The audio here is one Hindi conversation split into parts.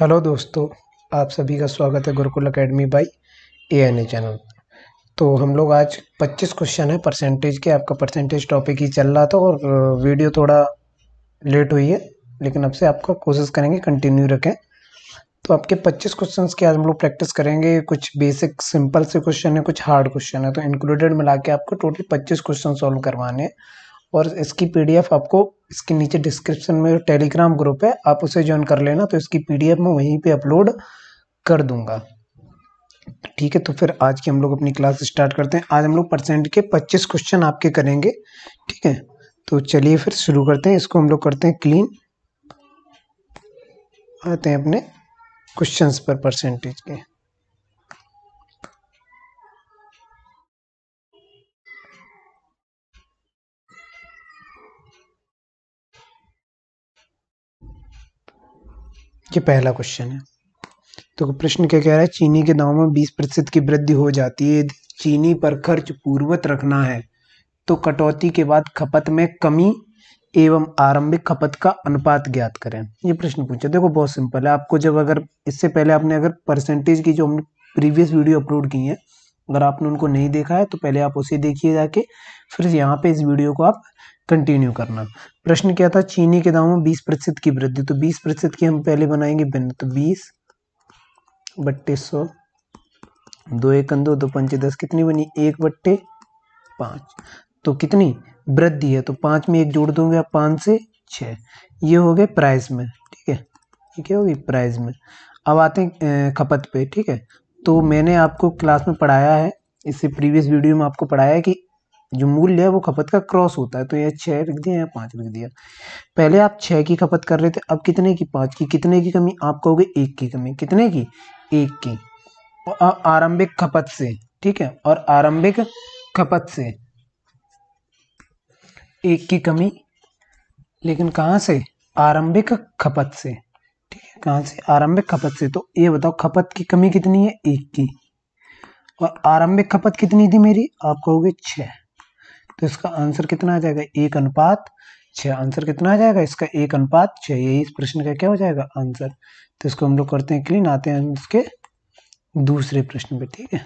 हेलो दोस्तों आप सभी का स्वागत है Gurukul academy by A N A channel तो हम लोग आज 25 क्वेश्चन है परसेंटेज के आपका परसेंटेज टॉपिक ही चल रहा था और वीडियो थोड़ा लेट हुई है लेकिन अब से आपका कोशिश करेंगे कंटिन्यू रखें तो आपके 25 क्वेश्चन की आज हम लोग प्रैक्टिस करेंगे कुछ बेसिक सिंपल से क्वेश्चन है कुछ हार्ड क्वेश्चन है तो इंक्लूडेड मिला के आपको टोटल पच्चीस क्वेश्चन सॉल्व करवाने हैं और इसकी पीडीएफ आपको इसके नीचे डिस्क्रिप्शन में टेलीग्राम ग्रुप है आप उसे ज्वाइन कर लेना तो इसकी पीडीएफ मैं वहीं पे अपलोड कर दूंगा ठीक है तो फिर आज की हम लोग अपनी क्लास स्टार्ट करते हैं आज हम लोग परसेंट के 25 क्वेश्चन आपके करेंगे ठीक है तो चलिए फिर शुरू करते हैं इसको हम लोग करते हैं क्लीन आते हैं अपने क्वेश्चन पर परसेंटेज के ये पहला क्वेश्चन है तो प्रश्न क्या कह रहा है चीनी के दामों में बीस प्रतिशत की वृद्धि हो जाती है चीनी पर खर्च पूर्वत रखना है तो कटौती के बाद खपत में कमी एवं आरंभिक खपत का अनुपात ज्ञात करें ये प्रश्न पूछा देखो बहुत सिंपल है आपको जब अगर इससे पहले आपने अगर परसेंटेज की जो हमने प्रीवियस वीडियो अपलोड की है अगर आपने उनको नहीं देखा है तो पहले आप उसे देखिए जाके फिर यहाँ पे इस वीडियो को आप कंटिन्यू करना प्रश्न क्या था चीनी के दामों में बीस प्रतिशत की वृद्धि तो बीस प्रतिशत की हम पहले बनाएंगे भिन्न तो बीस बट्टे सौ दो एक दो दो पंचे दस कितनी बनी एक बट्टे पाँच तो कितनी वृद्धि है तो पाँच में एक जोड़ दोगे आप पाँच से छः ये हो गए प्राइस में ठीक है ये क्या होगी प्राइस में अब आते हैं खपत पे ठीक है तो मैंने आपको क्लास में पढ़ाया है इससे प्रीवियस वीडियो में आपको पढ़ाया है कि जो मूल्य है वो खपत का क्रॉस होता है तो यह छः रख दिया या पाँच रख दिया पहले आप छः की खपत कर रहे थे अब कितने की पाँच की कितने की कमी आप कहोगे एक की कमी कितने की एक की आरंभिक खपत से ठीक है और आरंभिक खपत से एक की कमी लेकिन कहाँ से आरंभिक खपत से ठीक है कहाँ से आरंभिक खपत से तो ये बताओ खपत की कमी कितनी है एक की और आरंभिक खपत कितनी थी मेरी आप कहोगे छः तो इसका आंसर कितना आ जाएगा एक अनुपात छ आंसर कितना आ जाएगा इसका एक अनुपात छ यही इस प्रश्न का क्या हो जाएगा आंसर तो इसको हम लोग करते हैं क्लीन आते हैं इसके दूसरे प्रश्न पे ठीक है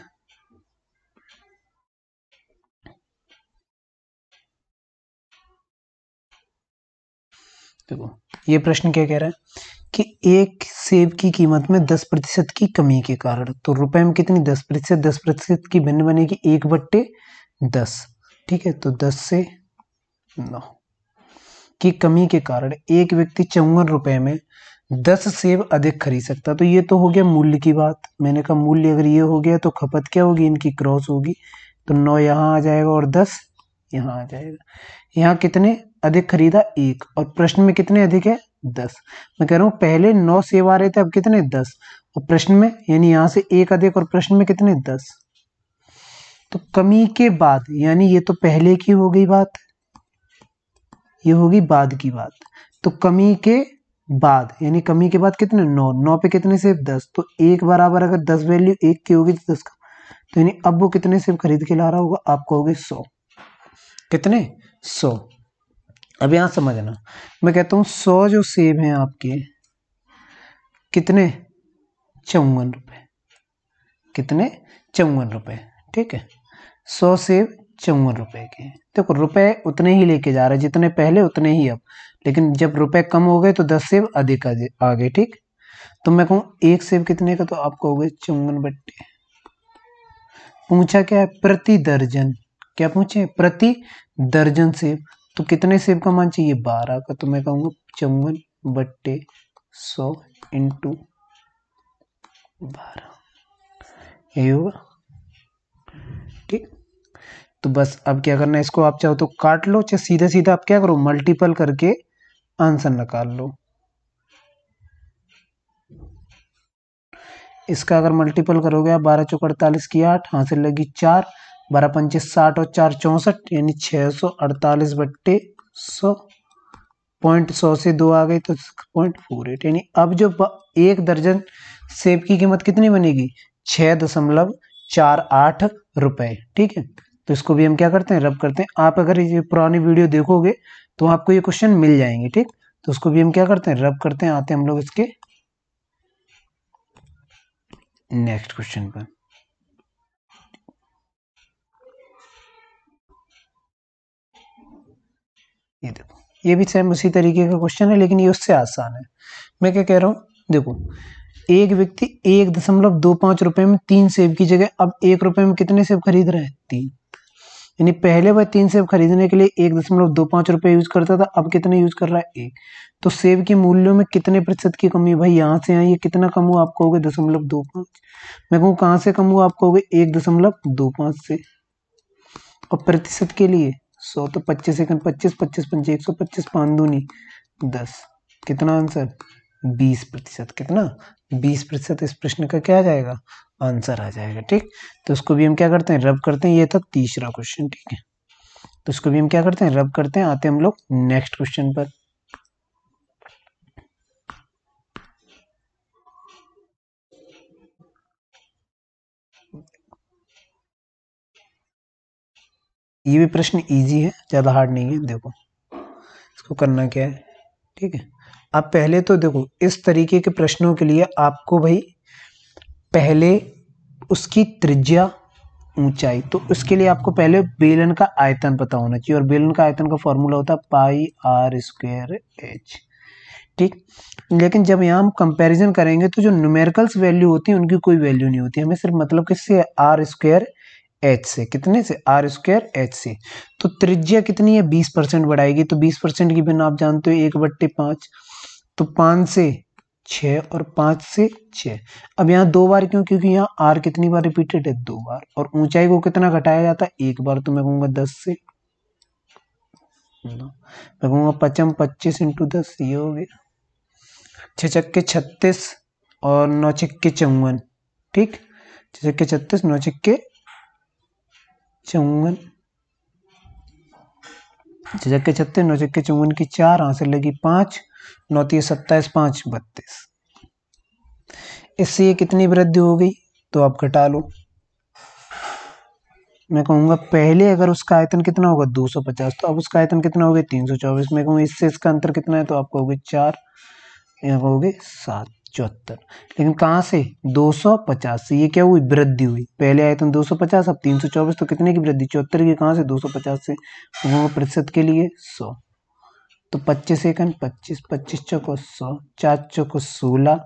देखो ये प्रश्न क्या कह रहा है कि एक सेब की कीमत में दस प्रतिशत की कमी के कारण तो रुपए में कितनी दस प्रतिशत दस प्रतिशत की भिन्न बनेगी एक बट्टे दस ठीक है तो दस से नौ की कमी के कारण एक व्यक्ति चौवन रुपए में दस सेब अधिक खरीद सकता तो ये तो हो गया मूल्य की बात मैंने कहा मूल्य अगर ये हो गया तो खपत क्या होगी इनकी क्रॉस होगी तो नौ यहाँ आ जाएगा और दस यहाँ आ जाएगा यहाँ कितने अधिक खरीदा एक और प्रश्न में कितने अधिक है दस मैं कह रहा हूँ पहले नौ सेब आ रहे थे अब कितने दस और प्रश्न में यानी यहाँ से एक अधिक और प्रश्न में कितने दस तो कमी के बाद यानी ये तो पहले की हो गई बात ये होगी बाद की बात तो कमी के बाद यानी कमी के बाद कितने नौ नौ पे कितने सेब दस तो एक बराबर अगर दस वैल्यू एक की होगी तो दस का तो यानी अब वो कितने सेब खरीद के ला रहा होगा आप कहोगे सौ कितने सौ अब यहां समझना मैं कहता हूं सौ जो सेब हैं आपके कितने चौवन रुपए कितने चौवन रुपए ठीक है सौ सेब चौवन रुपए के देखो रुपए उतने ही लेके जा रहे जितने पहले उतने ही अब लेकिन जब रुपए कम हो गए तो दस सेब अधिक आ गए ठीक तो मैं कहूँ एक सेब कितने का तो आपको कहोगे चौवन बट्टे पूछा क्या है प्रति दर्जन क्या पूछे प्रति दर्जन सेब तो कितने सेब का मान चाहिए बारह का तो मैं कहूंगा चौवन बट्टे सौ इंटू बारह यही होगा तो बस अब क्या करना है इसको आप चाहो तो काट लो चाहे सीधे सीधा आप क्या करो मल्टीपल करके आंसर निकाल लो इसका अगर मल्टीपल करोगे आप बारह चौक अड़तालीस की आठ हासिल लगी चार बारह पंचे साठ और चार चौंसठ यानी छः सौ अड़तालीस बट्टे सौ पॉइंट सौ से दो आ गई तो पॉइंट फोर एट यानी अब जो एक दर्जन सेब की कीमत कितनी बनेगी छः दशमलव चार आठ रुपए ठीक है तो इसको भी हम क्या करते हैं रब करते हैं आप अगर ये पुरानी वीडियो देखोगे तो आपको ये क्वेश्चन मिल जाएंगे ठीक तो उसको भी हम क्या करते हैं रब करते हैं आते हैं हम लोग इसके नेक्स्ट क्वेश्चन पर ये देखो ये भी सेम उसी तरीके का क्वेश्चन है लेकिन ये उससे आसान है मैं क्या कह रहा हूं देखो एक व्यक्ति एक दशमलव दो पांच रुपए में तीन सेब की जगह अब एक रुपए में कितने सेब खरीद रहे हैं तीन यानी पहले वह तीन सेब खरीदने के लिए एक दशमलव दो पांच रुपए यूज करता था अब कितने यूज कर रहा है एक तो सेब के मूल्यों में कितने प्रतिशत की कमी है भाई यहाँ से यहाँ ये कितना कम हुआ आप कहोगे दशमलव दो पांच मैं कहूँ कहाँ से कम हुआ आप कहोगे एक दशमलव दो पांच से और प्रतिशत के लिए सौ तो पच्चीस सेकंड पच्चीस पच्चीस पंच एक सौ पच्चीस पांच दूनी दस कितना आंसर बीस प्रतिशत कितना बीस प्रतिशत इस प्रश्न का क्या आ जाएगा आंसर आ जाएगा ठीक तो उसको भी हम क्या करते हैं रब करते हैं ये था तीसरा क्वेश्चन ठीक है तो उसको भी हम क्या करते हैं रब करते हैं आते हैं हम लोग नेक्स्ट क्वेश्चन पर ये भी प्रश्न इजी है ज़्यादा हार्ड नहीं है देखो इसको करना क्या है ठीक है आप पहले तो देखो इस तरीके के प्रश्नों के लिए आपको भाई पहले उसकी त्रिज्या ऊंचाई तो उसके लिए आपको पहले बेलन का आयतन पता होना चाहिए और बेलन का आयतन का फॉर्मूला होता है पाई आर स्क्वेयर एच ठीक लेकिन जब यहाँ हम कंपैरिजन करेंगे तो जो न्यूमेरिकल्स वैल्यू होती है उनकी कोई वैल्यू नहीं होती हमें सिर्फ मतलब किससे आर स्क्वेयर एच से कितने से आर स्क्वेयर एच से तो त्रिज्या कितनी है बीस परसेंट बढ़ाएगी तो बीस परसेंट की बिना आप जानते हो एक बट्टे पाँच तो पांच से छ और पांच से छ अब यहाँ दो बार क्यों क्योंकि यहाँ आर कितनी बार रिपीटेड है दो बार और ऊंचाई को कितना घटाया जाता है एक बार तो मैं कहूंगा दस से मैं कहूंगा पचम पच्चीस इंटू दस ये हो गया छक्के छत्तीस और नौ छक्के चौवन ठीक छक्के छत्तीस नौ छक्के चौवन छक्के छत्तीस नौ छक्के चौवन की चार आंसर लगी पांच नौती सत्ताईस पाँच बत्तीस इससे ये कितनी वृद्धि हो गई तो आप घटा लो मैं कहूँगा पहले अगर उसका आयतन कितना होगा 250 तो अब उसका आयतन कितना हो गया 324 मैं कहूँगा इससे इसका अंतर कितना है तो आप कहोगे चार यहाँ कहोगे सात चौहत्तर लेकिन कहाँ से 250 से ये क्या हुई वृद्धि हुई पहले आयतन 250 अब 324 तो कितने की वृद्धि चौहत्तर की कहाँ से 250 से तो प्रतिशत के लिए सौ तो पच्चीस एकन पच्चीस पच्चीस चौको सौ चार चौको सोलह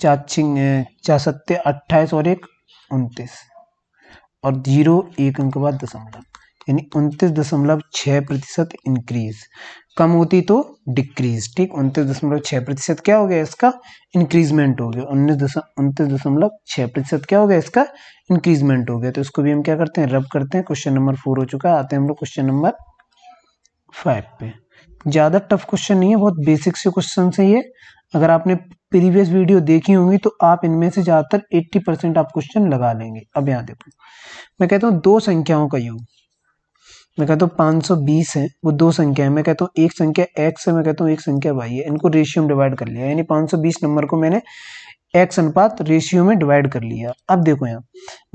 चार छिंग चार सत्ते अट्ठाईस और एक उनतीस और जीरो एक अंक बाद दशमलव यानी उनतीस दशमलव छः प्रतिशत इंक्रीज कम होती तो डिक्रीज ठीक उनतीस दशमलव छः प्रतिशत क्या हो गया इसका इंक्रीजमेंट हो गया उन्नीस दशम उनतीस दशमलव छः प्रतिशत क्या हो गया इसका इंक्रीजमेंट हो गया तो इसको भी हम क्या करते हैं रब करते हैं क्वेश्चन नंबर फोर हो चुका है आते हैं हम लोग क्वेश्चन नंबर फाइव पे ज़्यादा टफ क्वेश्चन नहीं है बहुत बेसिक से क्वेश्चन है ये अगर आपने प्रीवियस वीडियो देखी होंगी तो आप इनमें से ज़्यादातर 80 परसेंट आप क्वेश्चन लगा लेंगे अब यहाँ देखो मैं कहता हूँ दो संख्याओं का योग मैं कहता हूँ 520 है वो दो संख्या है मैं कहता हूँ एक संख्या एक्स है मैं कहता हूँ एक संख्या वाई है इनको रेशियो में डिवाइड कर लिया यानी 520 नंबर को मैंने एक्स अनुपात रेशियो में डिवाइड कर लिया अब देखो यहाँ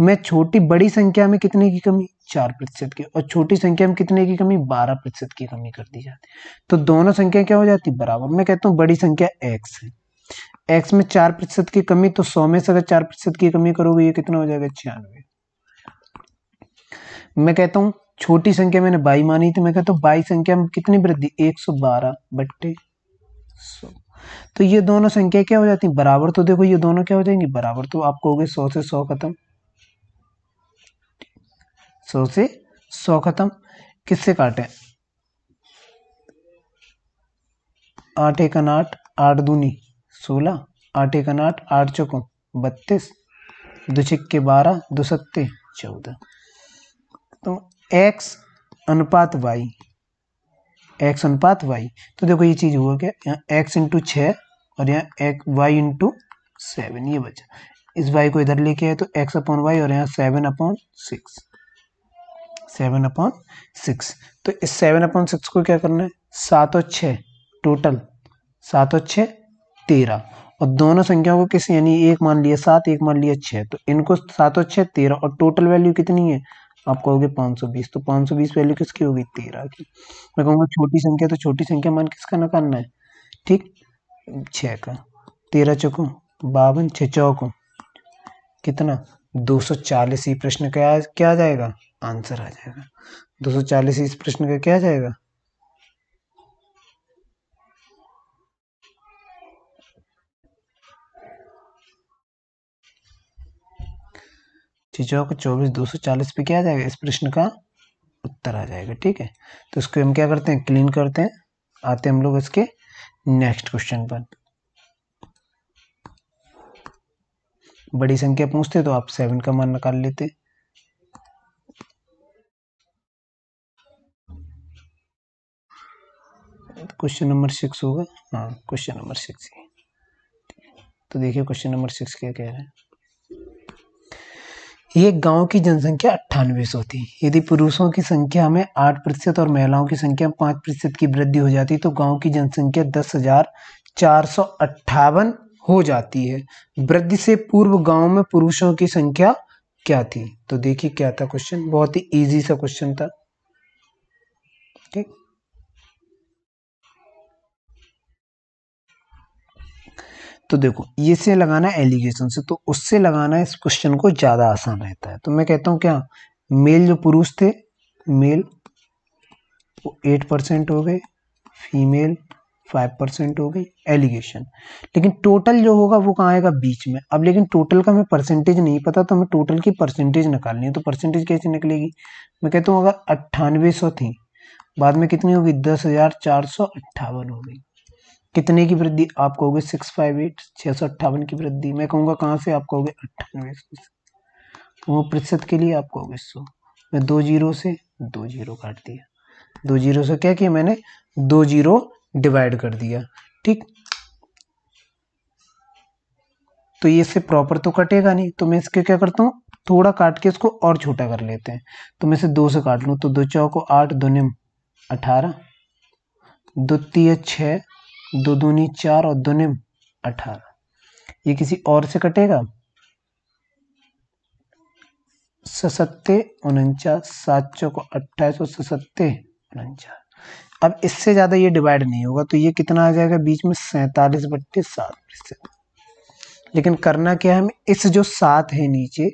मैं छोटी बड़ी संख्या में कितने की कमी चार प्रतिशत की और छोटी संख्या में कितने की कमी बारह प्रतिशत की कमी कर दी जाती तो दोनों संख्या क्या हो जाती बराबर मैं कहता हूँ बड़ी संख्या एक्स है एक्स में चार प्रतिशत की कमी तो सौ में से अगर चार प्रतिशत की कमी करोगे ये कितना हो जाएगा छियानवे मैं कहता हूँ छोटी संख्या मैंने बाई मानी थी मैं कहता हूँ बाई संख्या में कितनी वृद्धि एक सौ बारह बट्टे सौ तो ये दोनों संख्या क्या हो जाती बराबर तो देखो ये दोनों क्या हो जाएंगी बराबर तो आप कहोगे सौ से सौ खत्म सौ से सौ खत्म किससे काटें आठ एक अनाठ आठ दूनी सोलह आठ एक अनाठ आठ चौको बत्तीस दो छिक्के बारह दो सत्ते चौदह तो एक्स अनुपात वाई एक्स अनुपात वाई तो देखो ये चीज़ हुआ क्या यहाँ एक्स इंटू छ और यहाँ एक वाई इंटू सेवन ये बचा इस वाई को इधर लेके आए तो एक्स अपॉन वाई और यहाँ seven upon six seven upon six तो इस सेवन अपॉन सिक्स को क्या करना है सात और छः टोटल सात और छः तेरह और दोनों संख्याओं को किसी यानी एक मान लिया सात एक मान लिया छः तो इनको सात और छः तेरह और टोटल वैल्यू कितनी है आप कहोगे पाँच सौ बीस तो पाँच सौ बीस वैल्यू किसकी होगी तेरह की मैं कहूँगा छोटी संख्या तो छोटी संख्या मान किसका निकालना है ठीक छः का तेरह चौको बावन छः चौको कितना दो सौ चालीस ये प्रश्न क्या क्या आ जाएगा आंसर आ जाएगा 240 इस प्रश्न का क्या जाएगा चीजों का चौबीस दो सौ चालीस पे क्या आ जाएगा इस प्रश्न का उत्तर आ जाएगा ठीक है तो इसको हम क्या करते हैं क्लीन करते हैं आते हम लोग इसके नेक्स्ट क्वेश्चन पर बड़ी संख्या पूछते तो आप सेवन का मान निकाल लेते हैं क्वेश्चन नंबर सिक्स होगा हाँ क्वेश्चन नंबर सिक्स ही तो देखिए क्वेश्चन नंबर सिक्स क्या कह रहे हैं ये गांव की जनसंख्या अट्ठानवे सौ थी यदि पुरुषों की संख्या में आठ प्रतिशत और महिलाओं की संख्या में पाँच प्रतिशत की वृद्धि हो जाती तो गांव की जनसंख्या दस हजार चार सौ अट्ठावन हो जाती है वृद्धि से पूर्व गांव में पुरुषों की संख्या क्या थी तो देखिए क्या था क्वेश्चन बहुत ही इजी सा क्वेश्चन था ठीक तो देखो ये से लगाना है एलिगेशन से तो उससे लगाना इस क्वेश्चन को ज़्यादा आसान रहता है तो मैं कहता हूँ क्या मेल जो पुरुष थे मेल वो एट परसेंट हो गए फीमेल फाइव परसेंट हो गई एलिगेशन लेकिन टोटल जो होगा वो कहाँ आएगा बीच में अब लेकिन टोटल का मैं परसेंटेज नहीं पता तो हमें टोटल की परसेंटेज निकालनी है तो परसेंटेज कैसे निकलेगी मैं कहता हूँ अगर अट्ठानवे सौ थी बाद में कितनी होगी दस हज़ार चार सौ अट्ठावन हो गई कितने की वृद्धि आप कहोगे सिक्स फाइव एट छः सौ अट्ठावन की वृद्धि मैं कहूँगा कहाँ से आप कहोगे अट्ठानवे तो वो प्रतिशत के लिए आप कहोगे सौ मैं दो जीरो से दो जीरो काट दिया दो जीरो से क्या किया मैंने दो जीरो डिवाइड कर दिया ठीक तो ये इससे प्रॉपर तो कटेगा नहीं तो मैं इसके क्या करता हूँ थोड़ा काट के इसको और छोटा कर लेते हैं तो मैं इसे दो से काट लूँ तो दो चौको आठ दो निम अठारह दो तीय छः दो दूनी चार और दोने अठारह ये किसी और से कटेगा सत्ते उनचास सात चौको अट्ठाईस और सत्ते उनचास अब इससे ज्यादा ये डिवाइड नहीं होगा तो ये कितना आ जाएगा बीच में सैतालीस बट्टे सात प्रतिशत लेकिन करना क्या है मैं इस जो सात है नीचे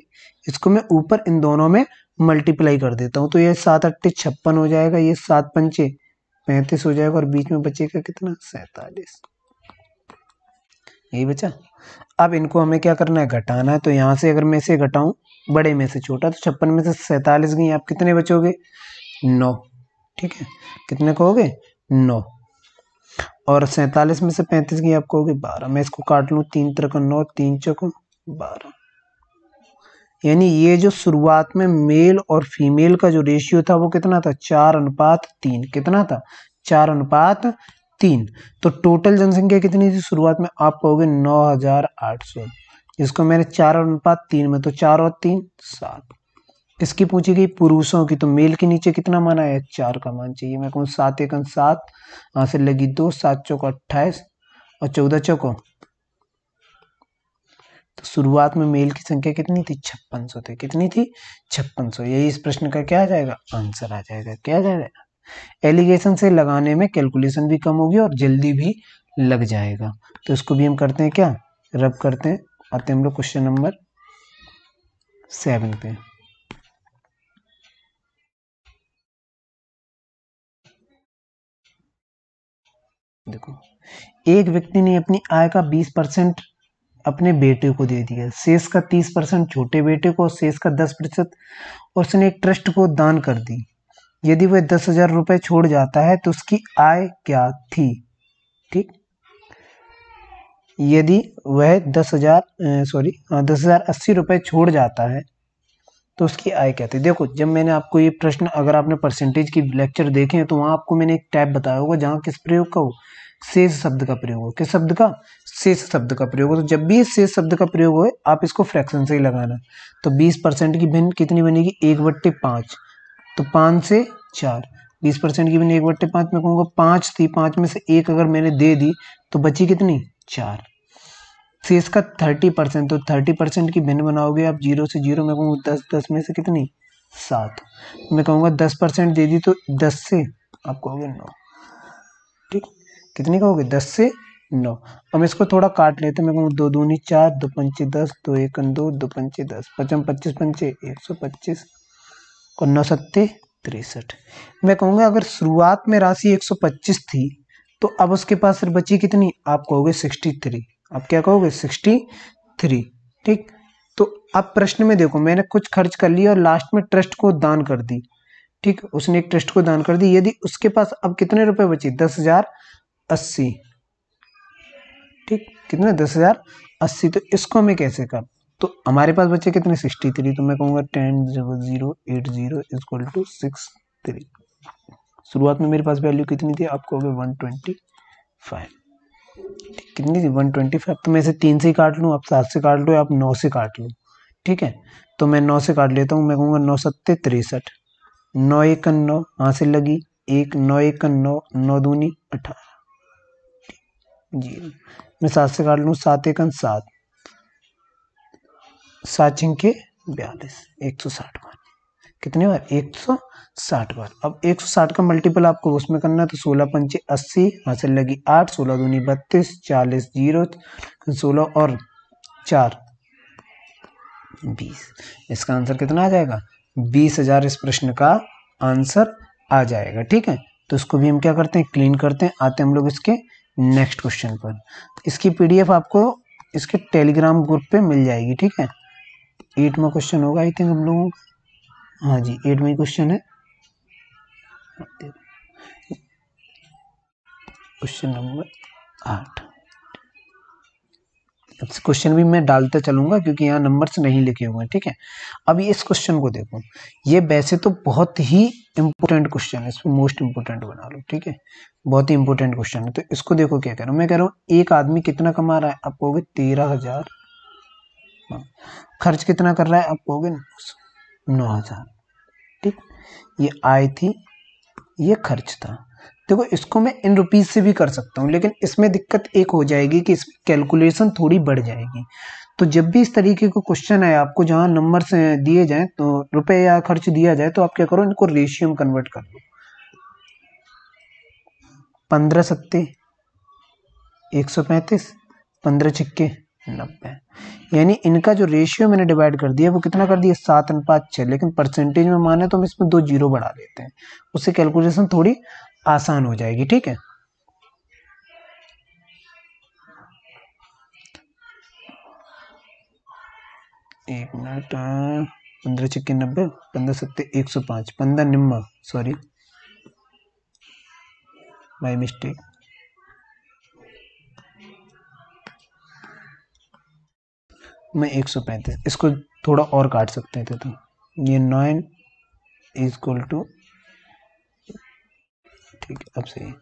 इसको मैं ऊपर इन दोनों में मल्टीप्लाई कर देता हूँ तो ये सात अट्ठे छप्पन हो जाएगा ये सात पंचे पैंतीस हो जाएगा और बीच में बचेगा कितना सैतालीस यही बचा अब इनको हमें क्या करना है घटाना है तो यहाँ से अगर मैं इसे घटाऊँ बड़े में से छोटा तो छप्पन में से सैतालीस गई आप कितने बचोगे नौ ठीक है कितने कहोगे नौ और सैतालीस में से पैंतीस गई आप कहोगे बारह मैं इसको काट लूँ तीन तरह नौ तीन चौक बारह यानी ये जो शुरुआत में मेल और फीमेल का जो रेशियो था वो कितना था चार अनुपात तीन कितना था चार अनुपात तीन तो टोटल जनसंख्या कितनी थी शुरुआत में आप कहोगे नौ हजार आठ सौ इसको मैंने चार अनुपात तीन में तो चार और तीन सात इसकी पूछी गई पुरुषों की तो मेल के नीचे कितना माना है चार का मान चाहिए मैं कहूँ सात एक सात यहाँ से लगी दो सात चौको अट्ठाईस और चौदह चौको तो शुरुआत में मेल की संख्या कितनी थी छप्पन सौ थी कितनी थी छप्पन सौ यही इस प्रश्न का क्या आ जाएगा आंसर आ जाएगा क्या आ जाएगा एलिगेशन से लगाने में कैलकुलेशन भी कम होगी और जल्दी भी लग जाएगा तो इसको भी हम करते हैं क्या रब करते हैं आते हम लोग क्वेश्चन नंबर सेवन पे देखो एक व्यक्ति ने अपनी आय का 20 परसेंट अपने बेटे को दे दिया शेष का तीस परसेंट छोटे बेटे को शेष का दस प्रतिशत और उसने एक ट्रस्ट को दान कर दी यदि वह दस हजार रुपये छोड़ जाता है तो उसकी आय क्या थी ठीक यदि वह दस हजार सॉरी दस हजार अस्सी रुपये छोड़ जाता है तो उसकी आय क्या थी देखो जब मैंने आपको ये प्रश्न अगर आपने परसेंटेज की लेक्चर देखे हैं तो वहाँ आपको मैंने एक टैब बताया होगा जहाँ किस प्रयोग का हो शेष शब्द का प्रयोग हो किस शब्द का शेष शब्द का प्रयोग हो तो जब भी शेष शब्द का प्रयोग हो आप इसको फ्रैक्शन से ही लगाना तो 20 परसेंट की भिन्न कितनी बनेगी एक बट्टे पाँच तो पाँच से चार बीस परसेंट की भिन्न एक बट्टे पाँच में कहूँगा पाँच थी पाँच में से एक अगर मैंने दे दी तो बची कितनी चार शेष का थर्टी परसेंट तो थर्टी परसेंट की भिन्न बनाओगे आप जीरो से जीरो में कहूँगा दस दस में से कितनी सात मैं कहूँगा दस परसेंट दे दी तो दस से आप कहोगे नौ ठीक कितने का हो गया दस से नौ अब इसको थोड़ा काट लेते हैं मैं कहूँ दो दूनी चार दो पंचे दस दो एक दो दो पंचे दस पचम पच्चीस पंचे एक सौ पच्चीस और नौ सत्ते तिरसठ मैं कहूँगा अगर शुरुआत में राशि एक सौ पच्चीस थी तो अब उसके पास फिर बची कितनी आप कहोगे सिक्सटी थ्री आप क्या कहोगे सिक्सटी थ्री ठीक तो अब प्रश्न में देखो मैंने कुछ खर्च कर लिया और लास्ट में ट्रस्ट को दान कर दी ठीक उसने एक ट्रस्ट को दान कर दी यदि उसके पास अब कितने रुपए बचे दस हजार अस्सी ठीक कितने दस हज़ार अस्सी तो इसको मैं कैसे कर तो हमारे पास बच्चे कितने सिक्सटी थ्री तो मैं कहूँगा ten zero zero eight zero equal two six three शुरुआत में मेरे पास वैल्यू कितनी थी आपको हो गया वन ट्वेंटी फाइव ठीक कितनी थी वन ट्वेंटी फाइव तो मैं इसे तीन से ही काट लूँ आप सात से काट लो आप नौ से काट लो ठीक है तो मैं नौ से काट लेता हूँ मैं कहूँगा नौ सत्ते तिरसठ नौ एक नौ हाँ से लगी एक नौ एक नौ नौ दूनी अठारह जी मैं सात से काट लूँ सात एकन सात सात छिंके बयालीस एक सौ साठ बार कितने बार एक सौ साठ बार अब एक सौ साठ का मल्टीपल आपको उसमें करना है तो सोलह पंचे अस्सी हासिल लगी आठ सोलह दूनी बत्तीस चालीस जीरो सोलह और चार बीस इसका आंसर कितना आ जाएगा बीस हजार इस प्रश्न का आंसर आ जाएगा ठीक है तो इसको भी हम क्या करते हैं क्लीन करते हैं आते हम लोग इसके नेक्स्ट क्वेश्चन पर तो इसकी पीडीएफ आपको इसके टेलीग्राम ग्रुप पे मिल जाएगी ठीक है एट में क्वेश्चन होगा आई थिंक हम लोगों का हाँ जी एट में क्वेश्चन है क्वेश्चन नंबर आठ क्वेश्चन भी मैं डालता चलूंगा क्योंकि यहाँ नंबर्स नहीं लिखे हुए हैं ठीक है अब इस क्वेश्चन को देखो ये वैसे तो बहुत ही इंपॉर्टेंट क्वेश्चन है इसमें मोस्ट इंपॉर्टेंट बना लो ठीक है बहुत ही इंपॉर्टेंट क्वेश्चन है तो इसको देखो क्या कह रहा हूँ मैं कह रहा हूँ एक आदमी कितना कमा रहा है आपको कहोगे तेरह हजार हाँ। खर्च कितना कर रहा है आपको कहोगे नौ हजार ठीक ये आय थी ये खर्च था देखो इसको मैं इन रुपीज़ से भी कर सकता हूँ लेकिन इसमें दिक्कत एक हो जाएगी कि इसमें कैलकुलेशन थोड़ी बढ़ जाएगी तो जब भी इस तरीके का क्वेश्चन आए आपको जहाँ नंबर दिए जाए तो रुपए या खर्च दिया जाए तो आप क्या करो इनको रेशियो में कन्वर्ट कर लो पंद्रह सत्ते एक सौ पैंतीस पंद्रह छिक्के नब्बे यानी इनका जो रेशियो मैंने डिवाइड कर दिया वो कितना कर दिया सात अनुपात छः लेकिन परसेंटेज में माने तो हम इसमें दो जीरो बढ़ा देते हैं उससे कैलकुलेशन थोड़ी आसान हो जाएगी ठीक है एक मिनट हाँ, पंद्रह छक्के नब्बे पंद्रह सत्ते एक सौ पाँच पंद्रह निम्मा सॉरी बाय मिस्टेक मैं एक सौ पैंतीस इसको थोड़ा और काट सकते थे तो, तो ये नाइन इज इक्वल टू ठीक अब सही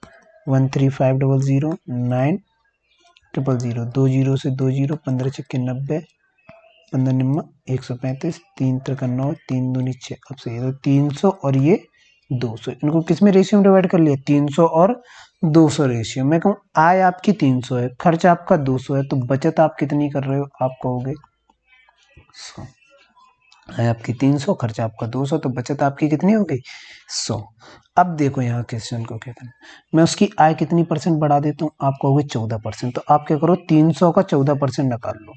one three five double zero nine triple zero दो जीरो से दो जीरो पंद्रह छक्के नब्बे पंद्रह निम्मा एक सौ पैंतीस तीन त्रका नौ तीन दो नीचे अब सही तो तीन सौ और ये दो सौ इनको किस में रेशियो में डिवाइड कर लिया तीन सौ और दो सौ रेशियो मैं कहूँ आय आपकी तीन सौ है खर्च आपका दो सौ है तो बचत आप कितनी कर रहे हो आप कहोगे सौ है आपकी तीन सौ खर्चा आपका दो सौ तो बचत आपकी कितनी हो गई सौ अब देखो यहाँ क्वेश्चन को क्या हैं मैं उसकी आय कितनी परसेंट बढ़ा देता हूँ आप कहोगे चौदह परसेंट तो आप क्या करो तीन सौ का चौदह परसेंट निकाल लो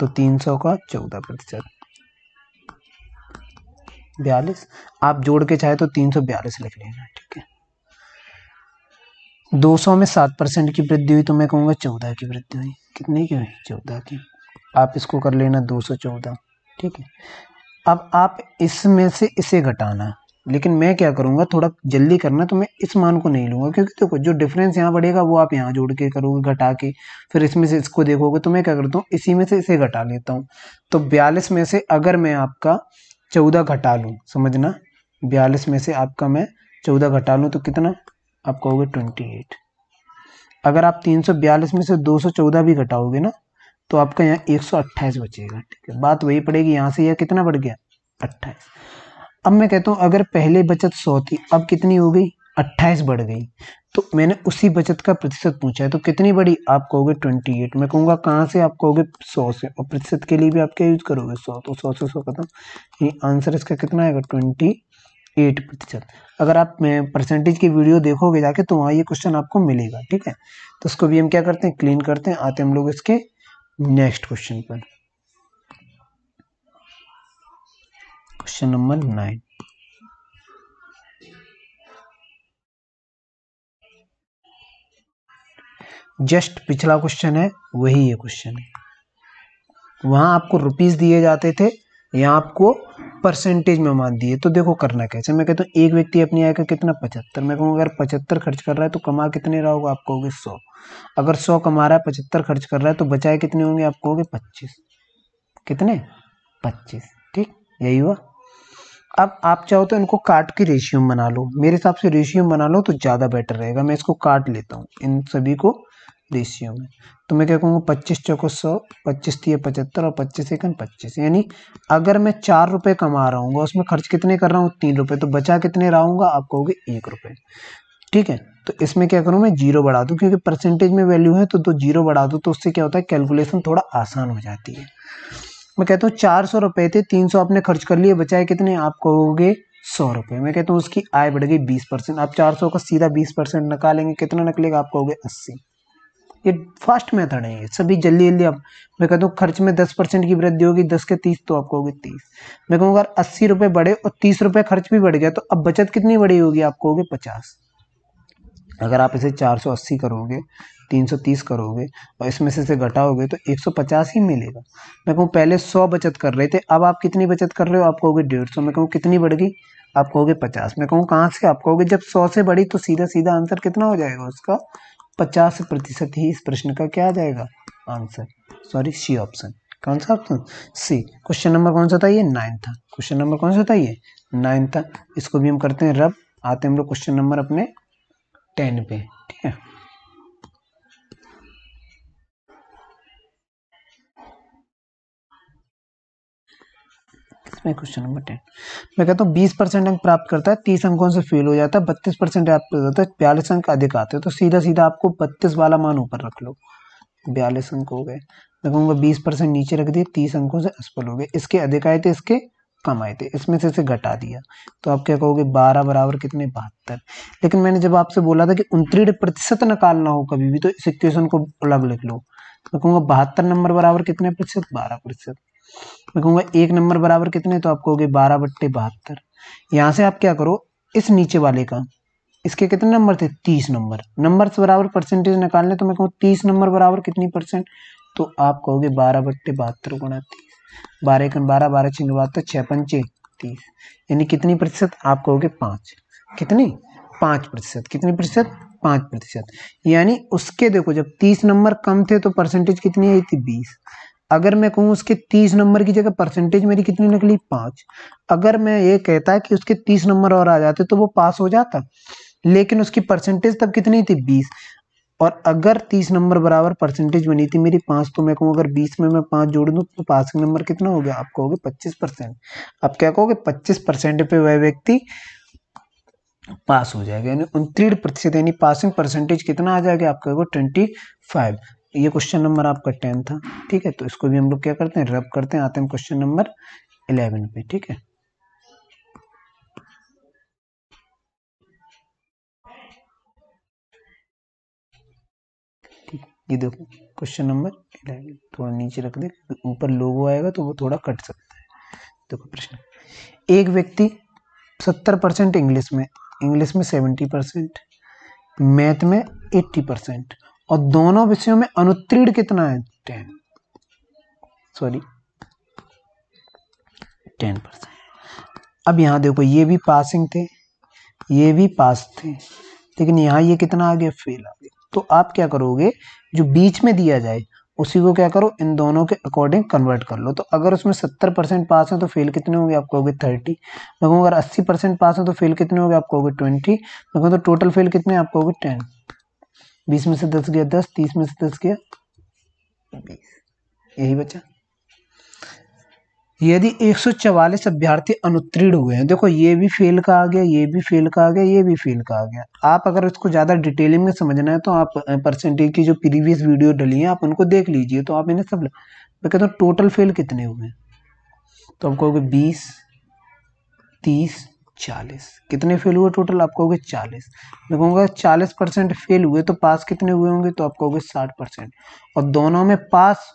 तो तीन सौ का चौदह प्रतिशत बयालीस आप जोड़ के चाहे तो तीन सौ बयालीस लिख लेना ठीक है दो सौ में सात परसेंट की वृद्धि हुई तो मैं कहूँगा चौदह की वृद्धि हुई कितनी की हुई चौदह की आप इसको कर लेना दो सौ चौदह ठीक है अब आप इसमें से इसे घटाना लेकिन मैं क्या करूंगा थोड़ा जल्दी करना तो मैं इस मान को नहीं लूंगा क्योंकि देखो तो जो डिफरेंस यहाँ बढ़ेगा वो आप यहाँ जोड़ के करोगे घटा के फिर इसमें से इसको देखोगे तो मैं क्या करता हूँ इसी में से इसे घटा लेता हूँ तो बयालीस में से अगर मैं आपका चौदह घटा लूँ समझना बयालीस में से आपका मैं चौदह घटा लूँ तो कितना आपका होगा ट्वेंटी एट अगर आप तीन सौ बयालीस में से दो सौ चौदह भी घटाओगे ना तो आपका यहाँ एक सौ अट्ठाईस बचेगा ठीक है बात वही पड़ेगी यहाँ से यह कितना बढ़ गया अट्ठाईस अब मैं कहता हूँ अगर पहले बचत सौ थी अब कितनी हो गई अट्ठाईस बढ़ गई तो मैंने उसी बचत का प्रतिशत पूछा है तो कितनी बड़ी आप कहोगे ट्वेंटी एट मैं कहूँगा कहाँ से आप कहोगे सौ से और प्रतिशत के लिए भी आप क्या यूज करोगे सौ तो सौ से सौ खत्म ये आंसर इसका कितना आएगा ट्वेंटी एट प्रतिशत अगर आप परसेंटेज की वीडियो देखोगे जाके तो वहाँ ये क्वेश्चन आपको मिलेगा ठीक है तो उसको भी हम क्या करते हैं क्लीन करते हैं आते हम लोग इसके नेक्स्ट क्वेश्चन पर क्वेश्चन नंबर नाइन जस्ट पिछला क्वेश्चन है वही ये क्वेश्चन है वहां आपको रुपीस दिए जाते थे यहाँ आपको परसेंटेज में मान दिए तो देखो करना कैसे मैं कहता हूँ एक व्यक्ति अपनी आय का कितना पचहत्तर मैं कहूँगा अगर पचहत्तर खर्च कर रहा है तो कमा कितने रहा होगा आप कहोगे सौ अगर सौ कमा रहा है पचहत्तर खर्च कर रहा है तो बचाए कितने होंगे आप कहोगे पच्चीस कितने पच्चीस ठीक यही हुआ अब आप चाहो तो इनको काट के रेशियो बना लो मेरे हिसाब से रेशियो बना लो तो ज़्यादा बेटर रहेगा मैं इसको काट लेता हूँ इन सभी को रेशियो में तो मैं क्या कहूँगा पच्चीस चौको सौ पच्चीस तीय पचहत्तर और पच्चीस एकन पच्चीस यानी अगर मैं चार रुपये कमा रहा हूँ उसमें खर्च कितने कर रहा हूँ तीन रुपये तो बचा कितने रहूँगा आप कहोगे एक रुपये ठीक है तो इसमें क्या करूँ मैं जीरो बढ़ा दूँ क्योंकि परसेंटेज में वैल्यू है तो दो जीरो बढ़ा दूँ तो उससे क्या होता है कैलकुलेशन थोड़ा आसान हो जाती है मैं कहता हूँ चार सौ रुपये थे तीन सौ आपने खर्च कर लिए बचाए कितने आप कहोगे सौ रुपये मैं कहता हूँ उसकी आय बढ़ गई बीस परसेंट आप चार सौ का सीधा बीस परसेंट निकालेंगे कितना निकलेगा आप कहोगे अस्सी ये फास्ट मेथड है ये सभी जल्दी जल्दी आप मैं कहता हूँ खर्च में दस परसेंट की वृद्धि होगी दस के तीस तो आपको होगी तीस मैं कहूँगा अगर अस्सी रुपये बढ़े और तीस रुपये खर्च भी बढ़ गया तो अब बचत कितनी बड़ी होगी आपको होगी पचास अगर आप इसे चार सौ अस्सी करोगे तीन सौ तीस करोगे और इसमें से इसे घटाओगे तो एक सौ पचास ही मिलेगा मैं कहूँ पहले सौ बचत कर रहे थे अब आप कितनी बचत कर रहे हो आपको होगी डेढ़ सौ मैं कहूँ कितनी बढ़ गई आपको होगी पचास मैं कहूँ कहाँ से आपको होगी जब सौ से बढ़ी तो सीधा सीधा आंसर कितना हो जाएगा उसका पचास प्रतिशत ही इस प्रश्न का क्या आ जाएगा आंसर सॉरी सी ऑप्शन कौन सा ऑप्शन सी क्वेश्चन नंबर कौन सा था ये नाइन था क्वेश्चन नंबर कौन सा था ये नाइन था इसको भी हम करते हैं रब आते हैं हम लोग क्वेश्चन नंबर अपने टेन पे ठीक है में क्वेश्चन नंबर टेन मैं कहता हूँ बीस परसेंट अंक प्राप्त करता है तीस अंकों से फेल हो जाता है बत्तीस परसेंट प्राप्त हो जाता है बयालीस अंक अधिक आते हैं तो सीधा सीधा आपको बत्तीस वाला मान ऊपर रख लो बयालीस अंक हो गए मैं कहूँगा बीस परसेंट नीचे रख दिए तीस अंकों से असफल हो गए इसके अधिक आए थे इसके कम आए थे इसमें से इसे घटा दिया तो आप क्या कहोगे बारह बराबर कितने बहत्तर लेकिन मैंने जब आपसे बोला था कि उनतीस प्रतिशत निकालना हो कभी भी तो इस इक्वेशन को अलग लिख लो मैं कहूँगा बहत्तर नंबर बराबर कितने प्रतिशत बारह प्रतिशत मैं कहूँगा एक नंबर बराबर कितने तो आप कहोगे बारह बट्टे बहत्तर यहाँ से आप क्या करो इस नीचे वाले का इसके कितने नंबर थे तीस नंबर नंबर बराबर परसेंटेज निकालने तो मैं कहूँ तीस नंबर बराबर कितनी परसेंट तो आप कहोगे बारह बट्टे बहत्तर गुणा तीस बारह एक बारह बारह छिंग बहत्तर तो छः पंचे तीस यानी कितनी प्रतिशत आप कहोगे पाँच कितनी पाँच प्रतिशत कितनी प्रतिशत पाँच प्रतिशत यानी उसके देखो जब तीस नंबर कम थे तो परसेंटेज कितनी आई थी बीस अगर मैं कहूँ उसके तीस नंबर की जगह परसेंटेज मेरी कितनी निकली पांच अगर मैं ये कहता कि उसके तीस नंबर और आ जाते तो वो पास हो जाता लेकिन उसकी परसेंटेज तब कितनी थी बीस और अगर तीस नंबर बराबर परसेंटेज बनी थी मेरी पांच तो मैं कहूँ अगर बीस में मैं पांच जोड़ दूँ तो पासिंग नंबर कितना हो गया आप कहोगे पच्चीस परसेंट आप क्या कहोगे पच्चीस परसेंट पे वह व्यक्ति पास हो जाएगा यानी उनतीस प्रतिशत यानी पासिंग परसेंटेज कितना आ जाएगा आप कहोगे ट्वेंटी फाइव ये क्वेश्चन नंबर आपका टेन था ठीक है तो इसको भी हम लोग क्या करते हैं रब करते हैं आते हैं क्वेश्चन नंबर इलेवन पे ठीक है ये देखो क्वेश्चन नंबर इलेवन थोड़ा नीचे रख दे ऊपर लोगो आएगा तो वो थोड़ा कट सकता है देखो प्रश्न एक व्यक्ति सत्तर परसेंट इंग्लिश में इंग्लिश में सेवेंटी परसेंट मैथ में एट्टी परसेंट और दोनों विषयों में अनुत्तीर्ण कितना है टेन सॉरी टेन परसेंट अब यहां देखो ये भी पासिंग थे ये भी पास थे लेकिन यहां ये कितना आ गया फेल आ गया तो आप क्या करोगे जो बीच में दिया जाए उसी को क्या करो इन दोनों के अकॉर्डिंग कन्वर्ट कर लो तो अगर उसमें सत्तर परसेंट पास है तो फेल कितने होंगे आप कहोगे थर्टी मैं अगर अस्सी परसेंट पास है तो फेल कितने होंगे आप कहोगे ट्वेंटी मैं कहूँ तो टोटल फेल कितने आप कहोगे टेन बीस में से दस गया दस तीस में से दस गया बीस यही बचा यदि एक सौ चवालीस अभ्यर्थी अनुत्तीर्ण हुए हैं देखो ये भी फेल का आ गया ये भी फेल का आ गया ये भी फेल का आ गया आप अगर इसको ज़्यादा डिटेलिंग में समझना है तो आप परसेंटेज की जो प्रीवियस वीडियो डली है आप उनको देख लीजिए तो आप इन्हें सब मैं कहता हूँ टोटल फेल कितने हुए हैं तो आप कहोगे बीस तीस चालीस कितने फेल हुए टोटल आप कहोगे चालीस मैं कहूँगा चालीस परसेंट फेल हुए तो पास कितने हुए होंगे तो आप कहोगे साठ परसेंट और दोनों में पास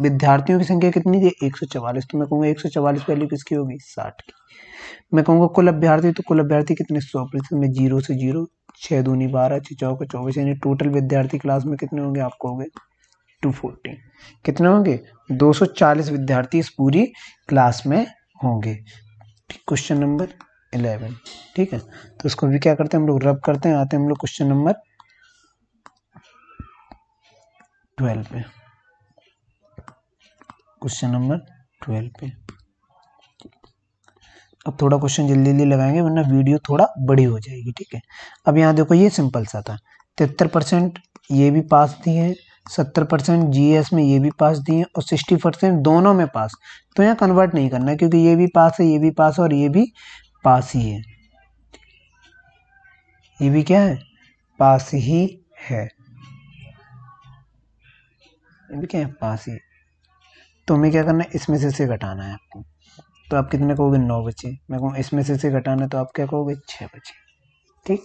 विद्यार्थियों की संख्या कितनी थी एक सौ चवालीस तो मैं कहूँगा एक सौ चवालीस वैल्यू किसकी होगी साठ की मैं कहूँगा कुल अभ्यर्थी तो कुल अभ्यर्थी कितने सौ प्रतिशत में जीरो से जीरो छः दूनी बारह छः चौक चौबीस यानी टोटल विद्यार्थी क्लास में कितने होंगे आपको होंगे टू फोर्टी कितने होंगे दो सौ चालीस विद्यार्थी इस पूरी क्लास में होंगे क्वेश्चन नंबर इलेवन ठीक है तो इसको भी क्या करते हैं हम लोग रब करते हैं आते हैं हम लोग क्वेश्चन नंबर ट्वेल्व पे क्वेश्चन नंबर ट्वेल्व पे अब थोड़ा क्वेश्चन जल्दी जल्दी लगाएंगे वरना वीडियो थोड़ा बड़ी हो जाएगी ठीक है अब यहाँ देखो ये सिंपल सा था तिहत्तर परसेंट ये भी पास थी है सत्तर परसेंट जी में ये भी पास दिए और सिक्सटी परसेंट दोनों में पास तो यहाँ कन्वर्ट नहीं करना क्योंकि ये भी पास है ये भी पास है और ये भी पास ही है ये भी क्या है पास ही है ये भी क्या है पास ही तो हमें क्या करना है इसमें से से घटाना है आपको तो आप कितने कहोगे नौ बचे मैं कहूँ इसमें से से घटाना है तो आप क्या कहोगे छः बचे ठीक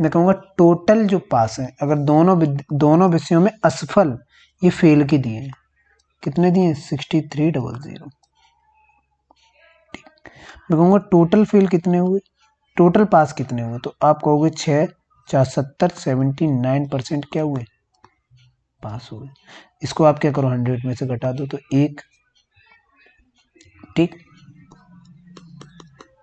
मैं कहूँगा टोटल जो पास है अगर दोनों दोनों विषयों में असफल ये फेल के दिए हैं कितने दिए सिक्सटी थ्री डबल ज़ीरो मैं कहूँगा टोटल फेल कितने हुए टोटल पास कितने हुए तो आप कहोगे छः चार सत्तर सेवेंटी नाइन परसेंट क्या हुए पास हुए इसको आप क्या करो हंड्रेड में से घटा दो तो एक ठीक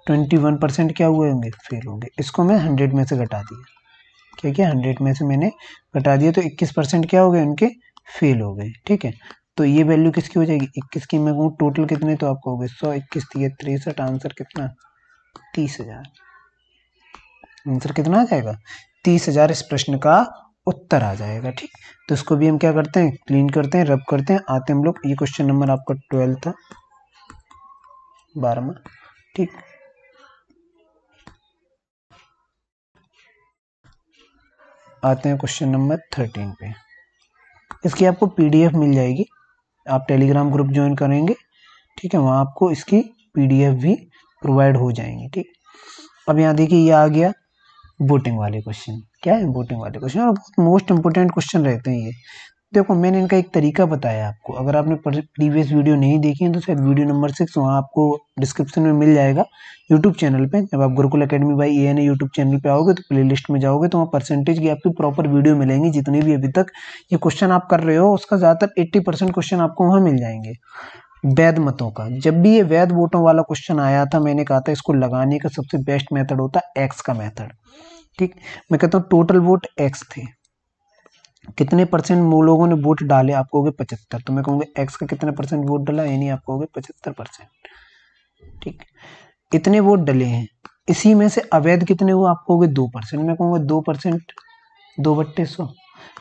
ट्वेंटी वन परसेंट क्या हुए होंगे फेल होंगे इसको मैं हंड्रेड में से घटा दिया ठीक है हंड्रेड में से मैंने घटा दिया तो इक्कीस परसेंट क्या हो गए उनके फेल हो गए ठीक है तो ये वैल्यू किसकी हो जाएगी इक्कीस की मैं कहूँ टोटल कितने तो आपको हो गए सौ इक्कीस तिरसठ आंसर कितना तीस हजार आंसर कितना आ जाएगा तीस हजार इस प्रश्न का उत्तर आ जाएगा ठीक तो इसको भी हम क्या करते हैं क्लीन करते हैं रब करते हैं आते हम लोग ये क्वेश्चन नंबर आपका ट्वेल्व था बारहवा ठीक आते हैं क्वेश्चन नंबर थर्टीन पे इसकी आपको पीडीएफ मिल जाएगी आप टेलीग्राम ग्रुप ज्वाइन करेंगे ठीक है वहाँ आपको इसकी पीडीएफ भी प्रोवाइड हो जाएंगी ठीक अब यहाँ देखिए ये आ गया वोटिंग वाले क्वेश्चन क्या है वोटिंग वाले क्वेश्चन और बहुत मोस्ट इंपोर्टेंट क्वेश्चन रहते हैं ये देखो मैंने इनका एक तरीका बताया आपको अगर आपने प्रीवियस वीडियो नहीं देखी है तो शायद वीडियो नंबर सिक्स वहाँ आपको डिस्क्रिप्शन में मिल जाएगा यूट्यूब चैनल पे जब आप Gurukul academy by A N YouTube channel पे आओगे तो प्लेलिस्ट में जाओगे तो वहाँ परसेंटेज की आपकी प्रॉपर वीडियो मिलेंगी जितने भी अभी तक ये क्वेश्चन आप कर रहे हो उसका ज़्यादातर एट्टी परसेंट क्वेश्चन आपको वहाँ मिल जाएंगे वैध मतों का जब भी ये वैध वोटों वाला क्वेश्चन आया था मैंने कहा था इसको लगाने का सबसे बेस्ट मैथड होता है एक्स का मैथड ठीक मैं कहता हूँ टोटल वोट एक्स थे कितने परसेंट लोगों ने वोट डाले आपको हो गए पचहत्तर तो मैं कहूँगा एक्स का कितना परसेंट वोट डाला यानी आपको हो गए पचहत्तर परसेंट ठीक इतने वोट डले हैं इसी में से अवैध कितने हुए आपको हो गए दो परसेंट मैं कहूँगा दो परसेंट दो बट्टे सौ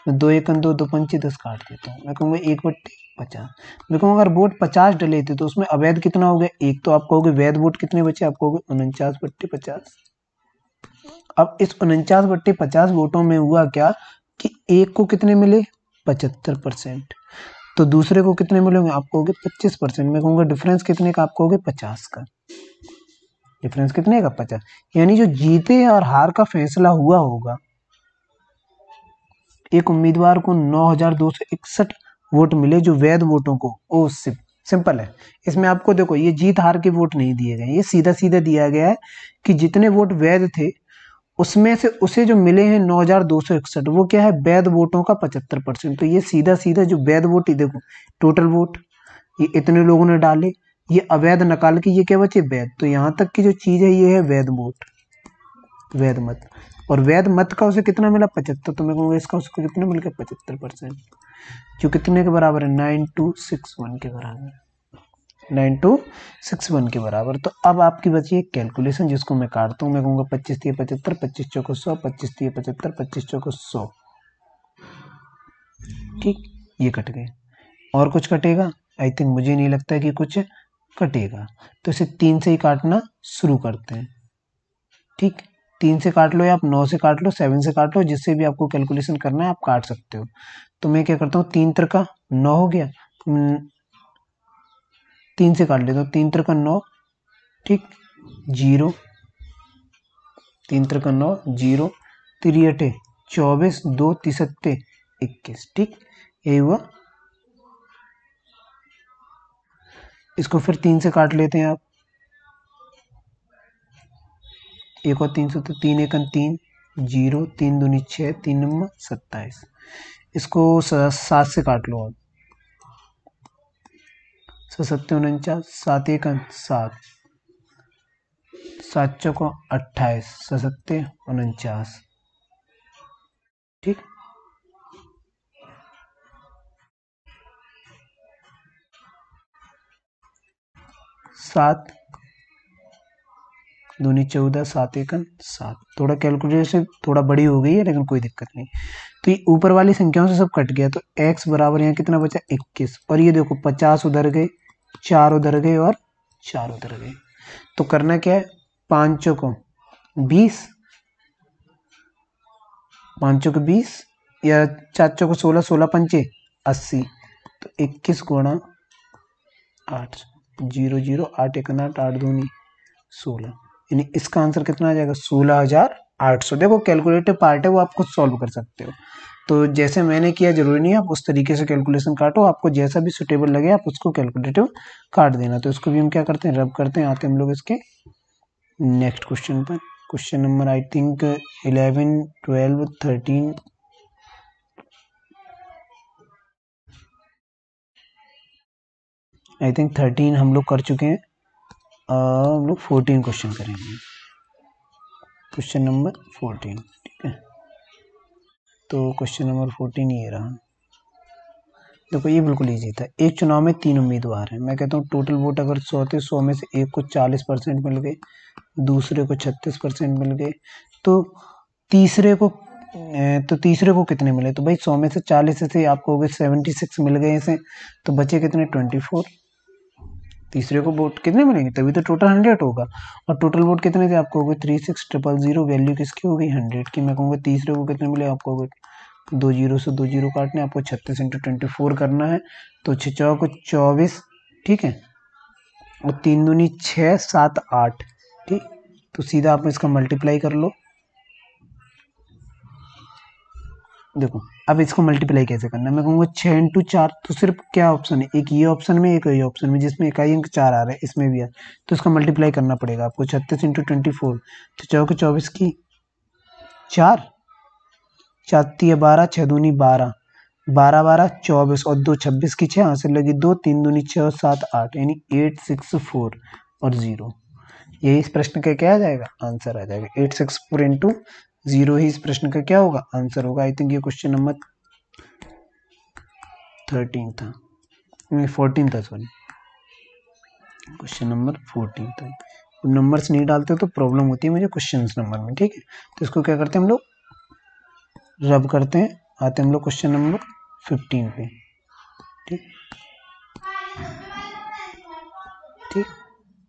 मैं दो एक दो दो पंची दस काट देता हूँ मैं कहूँगा एक बट्टे पचास मैं कहूँगा अगर वोट पचास डले थे तो उसमें अवैध कितना हो गया एक तो आप कहोगे वैध वोट कितने बचे आप कहोगे उनचास बट्टे पचास अब इस उनचास बट्टे पचास वोटों में हुआ क्या कि एक को कितने मिले पचहत्तर परसेंट तो दूसरे को कितने होंगे आपको होगे पच्चीस परसेंट मैं कहूँगा डिफरेंस कितने का आपको कहोगे पचास का डिफरेंस कितने का पचास यानी जो जीते और हार का फैसला हुआ होगा एक उम्मीदवार को नौ हजार दो सौ इकसठ वोट मिले जो वैध वोटों को ओ सिप, सिंपल है इसमें आपको देखो ये जीत हार के वोट नहीं दिए गए ये सीधा सीधा दिया गया है कि जितने वोट वैध थे उसमें से उसे जो मिले हैं नौ हजार दो सौ इकसठ वो क्या है वैध वोटों का पचहत्तर परसेंट तो ये सीधा सीधा जो वैध वोट ही देखो टोटल वोट ये इतने लोगों ने डाले ये अवैध निकाल के ये क्या बचे वैध तो यहाँ तक की जो चीज़ है ये है वैध वोट वैध मत और वैध मत का उसे कितना मिला पचहत्तर तो मैं कहूँगा इसका उसको कितना मिल गया पचहत्तर परसेंट जो कितने के बराबर है नाइन टू सिक्स वन के बराबर नाइन टू सिक्स वन के बराबर तो अब आपकी बची एक कैलकुलेशन जिसको मैं काटता हूँ मैं कहूँगा पच्चीस तीय पचहत्तर पच्चीस चौको सौ पच्चीस तीय पचहत्तर पच्चीस चौको सौ ठीक ये कट गए और कुछ कटेगा आई थिंक मुझे नहीं लगता है कि कुछ कटेगा तो इसे तीन से ही काटना शुरू करते हैं ठीक तीन से काट लो या आप नौ से काट लो सेवन से काट लो जिससे भी आपको कैलकुलेशन करना है आप काट सकते हो तो मैं क्या करता हूँ तीन तरह का नौ हो गया तीन से काट लेते हो तीन तरह नौ ठीक जीरो तीन तरह नौ जीरो तिरटे चौबीस दो तिरसठे इक्कीस ठीक यही हुआ इसको फिर तीन से काट लेते हैं आप एक और तीन सौ तो तीन एक तीन जीरो तीन दूनी छः तीन नंबर सत्ताईस इसको सात से काट लो आप सौ उनचास सात एक सात सात चौको अट्ठाईस सत्तर उनचास ठीक सात दूनी चौदह सात एक सात थोड़ा कैलकुलेशन थोड़ा बड़ी हो गई है लेकिन कोई दिक्कत नहीं तो ये ऊपर वाली संख्याओं से सब कट गया तो एक्स बराबर यहाँ कितना बचा इक्कीस और ये देखो पचास उधर गए चार उधर गए और चार उधर गए तो करना क्या है पांचों को बीस पांचों को बीस या चाचों को सोलह सोलह पंचे अस्सी तो इक्कीस गुणा आठ जीरो जीरो आठ एक आठ आठ दूनी सोलह यानी इसका आंसर कितना आ जाएगा सोलह हजार आठ सौ देखो कैलकुलेटिव पार्ट है वो आपको सॉल्व कर सकते हो तो जैसे मैंने किया जरूरी नहीं है आप उस तरीके से कैलकुलेशन काटो आपको जैसा भी सुटेबल लगे आप उसको कैलकुलेटिव काट देना तो इसको भी हम क्या करते हैं रब करते हैं आते हम लोग इसके नेक्स्ट क्वेश्चन पर question number I think eleven twelve thirteen I think thirteen हम लोग कर चुके हैं हम लोग फोर्टीन क्वेश्चन करेंगे क्वेश्चन नंबर फोर्टीन तो क्वेश्चन नंबर फोर्टीन ये रहा देखो ये बिल्कुल ईजी था एक चुनाव में तीन उम्मीदवार हैं मैं कहता हूँ टोटल वोट अगर सौ थे सौ में से एक को चालीस परसेंट मिल गए दूसरे को छत्तीस परसेंट मिल गए तो तीसरे को तो तीसरे को कितने मिले तो भाई सौ में से चालीस से आपको हो गए सेवेंटी सिक्स मिल गए इसे तो बचे कितने ट्वेंटी फोर तीसरे को वोट कितने मिलेंगे तभी तो टोटल हंड्रेड होगा और टोटल वोट कितने थे आपको होगी three six triple zero value किसकी होगी हंड्रेड की मैं कहूँगा तीसरे को कितने मिले आपको होगी दो जीरो से दो जीरो काटने आपको छत्तीस इंटू ट्वेंटी फोर करना है तो छिचौ को चौबीस ठीक है और तीन दूनी छः सात आठ ठीक तो सीधा आप इसका मल्टीप्लाई कर लो देखो अब इसको मल्टीप्लाई कैसे करना है मैं कहूँगा छः इंटू चार तो सिर्फ क्या ऑप्शन है एक ये ऑप्शन में एक ये ऑप्शन में जिसमें इकाई अंक चार आ रहा है इसमें भी आ तो इसका मल्टीप्लाई करना पड़ेगा आपको छत्तीस इंटू ट्वेंटी फोर तो चौक चौबीस की चार चाती है बारह छः दूनी बारह बारह बारह चौबीस और दो छब्बीस की छः हासिल लगी दो तीन दूनी छः और सात आठ यानी एट सिक्स फोर और ज़ीरो यही इस प्रश्न का क्या आ जाएगा आंसर आ जाएगा eight six four into zero ही इस प्रश्न का क्या होगा आंसर होगा आई थिंक ये क्वेश्चन नंबर थर्टीन था फोर्टीन था सॉरी क्वेश्चन नंबर फोर्टीन था नंबर्स नहीं डालते तो प्रॉब्लम होती है मुझे क्वेश्चन नंबर में ठीक है तो इसको क्या करते हैं हम लोग रब करते हैं आते हैं हम लोग क्वेश्चन नंबर फिफ्टीन पे ठीक ठीक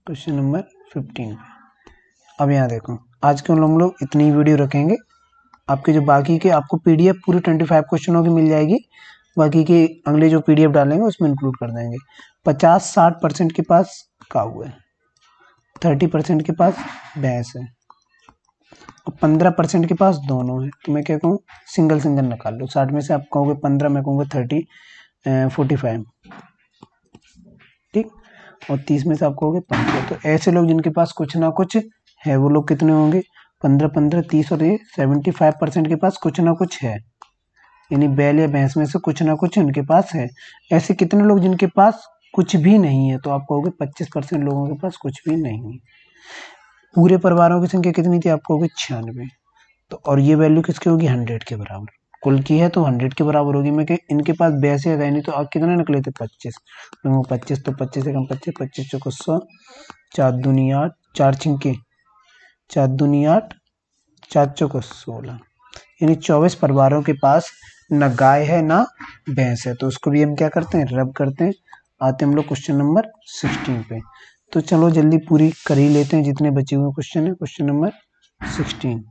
क्वेश्चन नंबर फिफ्टीन पे अब यहाँ देखो आज के हम लोग इतनी वीडियो रखेंगे आपके जो बाकी के आपको पीडीएफ पूरी ट्वेंटी फाइव क्वेश्चनों की मिल जाएगी बाकी के अगले जो पीडीएफ डालेंगे उसमें इंक्लूड कर देंगे पचास साठ परसेंट के पास हुआ है थर्टी परसेंट के पास भैंस है और पंद्रह परसेंट के पास दोनों है तो मैं क्या कहूँ सिंगल सिंगल निकाल लो साठ में से आप कहोगे पंद्रह मैं कहूँगा थर्टी फोर्टी फाइव ठीक और तीस में से आप कहोगे पंद्रह तो ऐसे लोग जिनके पास कुछ ना कुछ है वो लोग कितने होंगे पंद्रह पंद्रह तीस और ये सेवेंटी फाइव परसेंट के पास कुछ ना कुछ है यानी बैल या भैंस में से कुछ ना कुछ उनके पास है ऐसे कितने लोग जिनके पास कुछ भी नहीं है तो आप कहोगे पच्चीस परसेंट लोगों के पास कुछ भी नहीं है पूरे परिवारों की संख्या कितनी थी आप कहोगे छियानवे तो और ये वैल्यू किसकी होगी हंड्रेड के बराबर कुल की है तो हंड्रेड के बराबर होगी मैं इनके पास बैसे है नहीं तो आप कितने निकले थे पच्चीस पच्चीस तो पच्चीस कम पच्चीस पच्चीस चौको सौ चार दुनिया चार छिंके चार दुनिया आठ चार चौक सोलह यानी चौबीस परिवारों के पास ना गाय है ना भैंस है तो उसको भी हम क्या करते हैं रब करते हैं आते हम लोग क्वेश्चन नंबर सिक्सटीन पे तो चलो जल्दी पूरी कर ही लेते हैं जितने बचे हुए क्वेश्चन है क्वेश्चन नंबर सिक्सटीन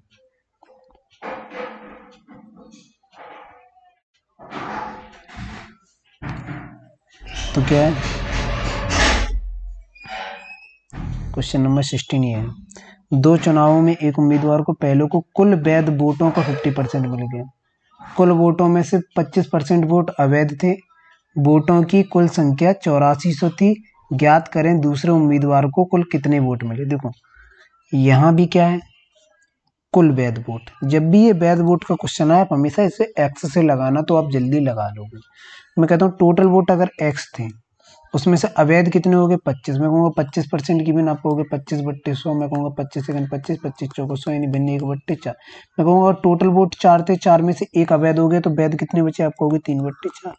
तो क्या है क्वेश्चन नंबर सिक्सटीन ये है दो चुनावों में एक उम्मीदवार को पहले को कुल वैध वोटों का 50 परसेंट मिल गया कुल वोटों में से 25 परसेंट वोट अवैध थे वोटों की कुल संख्या चौरासी सौ थी ज्ञात करें दूसरे उम्मीदवार को कुल कितने वोट मिले देखो यहाँ भी क्या है कुल वैध वोट जब भी ये वैध वोट का क्वेश्चन आए आप हमेशा इसे एक्स से लगाना तो आप जल्दी लगा लोगे मैं कहता हूँ टोटल वोट अगर एक्स थे उसमें से अवैध कितने हो गए पच्चीस मैं कहूँगा पच्चीस परसेंट की बिन आपको पच्चीस बट्टे सौ मैं कहूँगा पच्चीस सेकंड पच्चीस पच्चीस चौको सौ यानी भिन्न एक बट्टे चार मैं कहूँगा टोटल वोट चार थे चार में से एक अवैध हो गया तो वैध कितने बचे आपको हो तीन बट्टे चार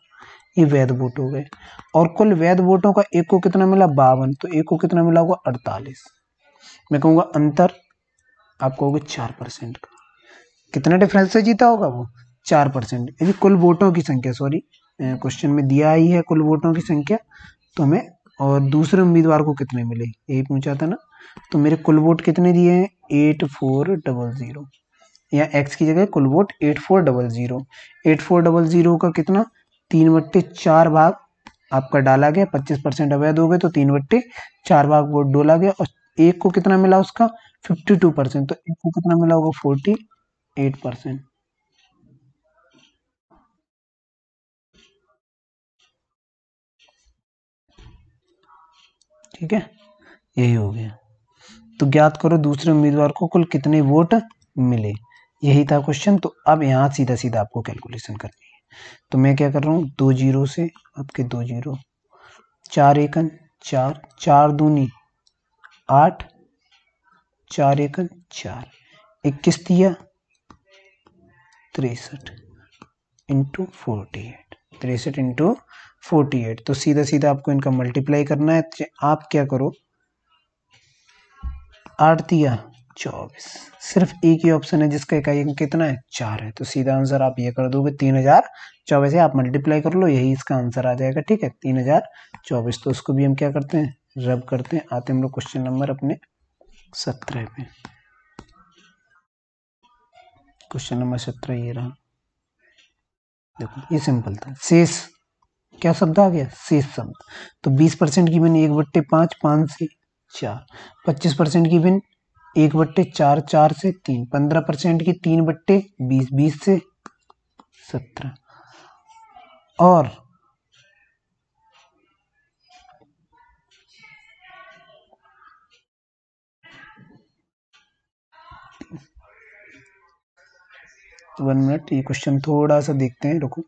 ये वैध वोट हो गए और कुल वैध वोटों का एक को कितना मिला बावन तो एक को कितना मिला होगा अड़तालीस मैं कहूँगा अंतर आपको होगा चार परसेंट का कितना डिफरेंस से जीता होगा वो चार परसेंट यदि कुल वोटों की संख्या सॉरी क्वेश्चन में दिया ही है कुल वोटों की संख्या तो हमें और दूसरे उम्मीदवार को कितने मिले यही पूछा था ना तो मेरे कुल वोट कितने दिए हैं एट फोर डबल ज़ीरो या एक्स की जगह कुल vote eight four double zero eight four double zero का कितना तीन बट्टे चार भाग आपका डाला गया पच्चीस परसेंट अवैध हो गए तो तीन बट्टे चार भाग वोट डोला गया और एक को कितना मिला उसका फिफ्टी टू परसेंट तो एक को कितना मिला होगा फोर्टी एट परसेंट ठीक है यही हो गया तो ज्ञात करो दूसरे उम्मीदवार को कुल कितने वोट मिले यही था क्वेश्चन तो अब यहाँ सीधा सीधा आपको कैलकुलेशन करनी है तो मैं क्या कर रहा हूँ दो जीरो से आपके दो जीरो चार एकन चार चार दूनी आठ चार एकन चार इक्कीस दिया तिरसठ इंटू फोर्टी एट तिरसठ इंटू फोर्टी एट तो सीधा सीधा आपको इनका मल्टीप्लाई करना है आप क्या करो आरतिया चौबीस सिर्फ एक ही ऑप्शन है जिसका इकाई कितना है चार है तो सीधा आंसर आप ये कर दोगे तीन हजार चौबीस है आप मल्टीप्लाई कर लो यही इसका आंसर आ जाएगा ठीक है तीन हजार चौबीस तो उसको भी हम क्या करते हैं रब करते हैं आते हम लोग क्वेश्चन नंबर अपने सत्रह पे क्वेश्चन नंबर सत्रह ये रहा देखो ये सिंपल था शेष क्या शब्द आ गया शेष शब्द तो 20 परसेंट की बिन एक बट्टे पांच पांच से चार पच्चीस परसेंट की बिन एक बट्टे चार चार से तीन पंद्रह परसेंट की तीन बट्टे बीस बीस से सत्रह और तो वन मिनट ये क्वेश्चन थोड़ा सा देखते हैं रुको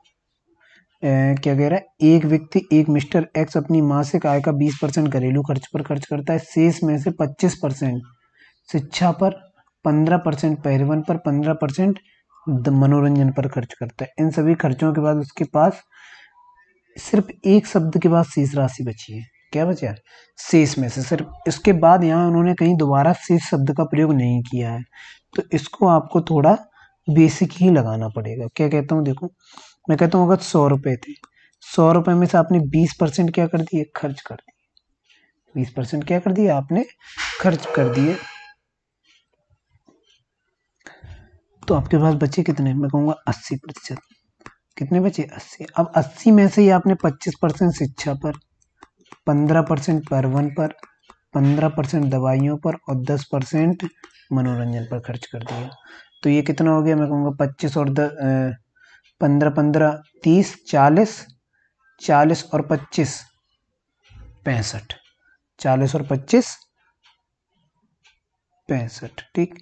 क्या कह रहा है एक व्यक्ति एक मिस्टर एक्स अपनी मासिक आय का 20 परसेंट घरेलू खर्च पर खर्च करता है शेष में से 25 परसेंट शिक्षा पर 15 परसेंट पहन पर 15 परसेंट मनोरंजन पर खर्च करता है इन सभी खर्चों के बाद उसके पास सिर्फ एक शब्द के बाद शेष राशि बची है क्या बचा है शेष में से सिर्फ इसके बाद यहाँ उन्होंने कहीं दोबारा शेष शब्द का प्रयोग नहीं किया है तो इसको आपको थोड़ा बेसिक ही लगाना पड़ेगा क्या कहता हूँ देखो मैं कहता हूँ अगर सौ रुपए थे सौ रुपये में से आपने बीस परसेंट क्या कर दिए खर्च कर दिए बीस परसेंट क्या कर दिया आपने खर्च कर दिए तो आपके पास बचे कितने मैं कहूँगा अस्सी प्रतिशत कितने बचे अस्सी अब अस्सी में से ही आपने पच्चीस परसेंट शिक्षा पर पंद्रह परसेंट परवन पर पंद्रह परसेंट दवाइयों पर और दस परसेंट मनोरंजन पर खर्च कर दिया तो ये कितना हो गया मैं कहूँगा पच्चीस और दस पंद्रह पंद्रह तीस चालीस चालीस और पच्चीस पैंसठ चालीस और पच्चीस पैंसठ ठीक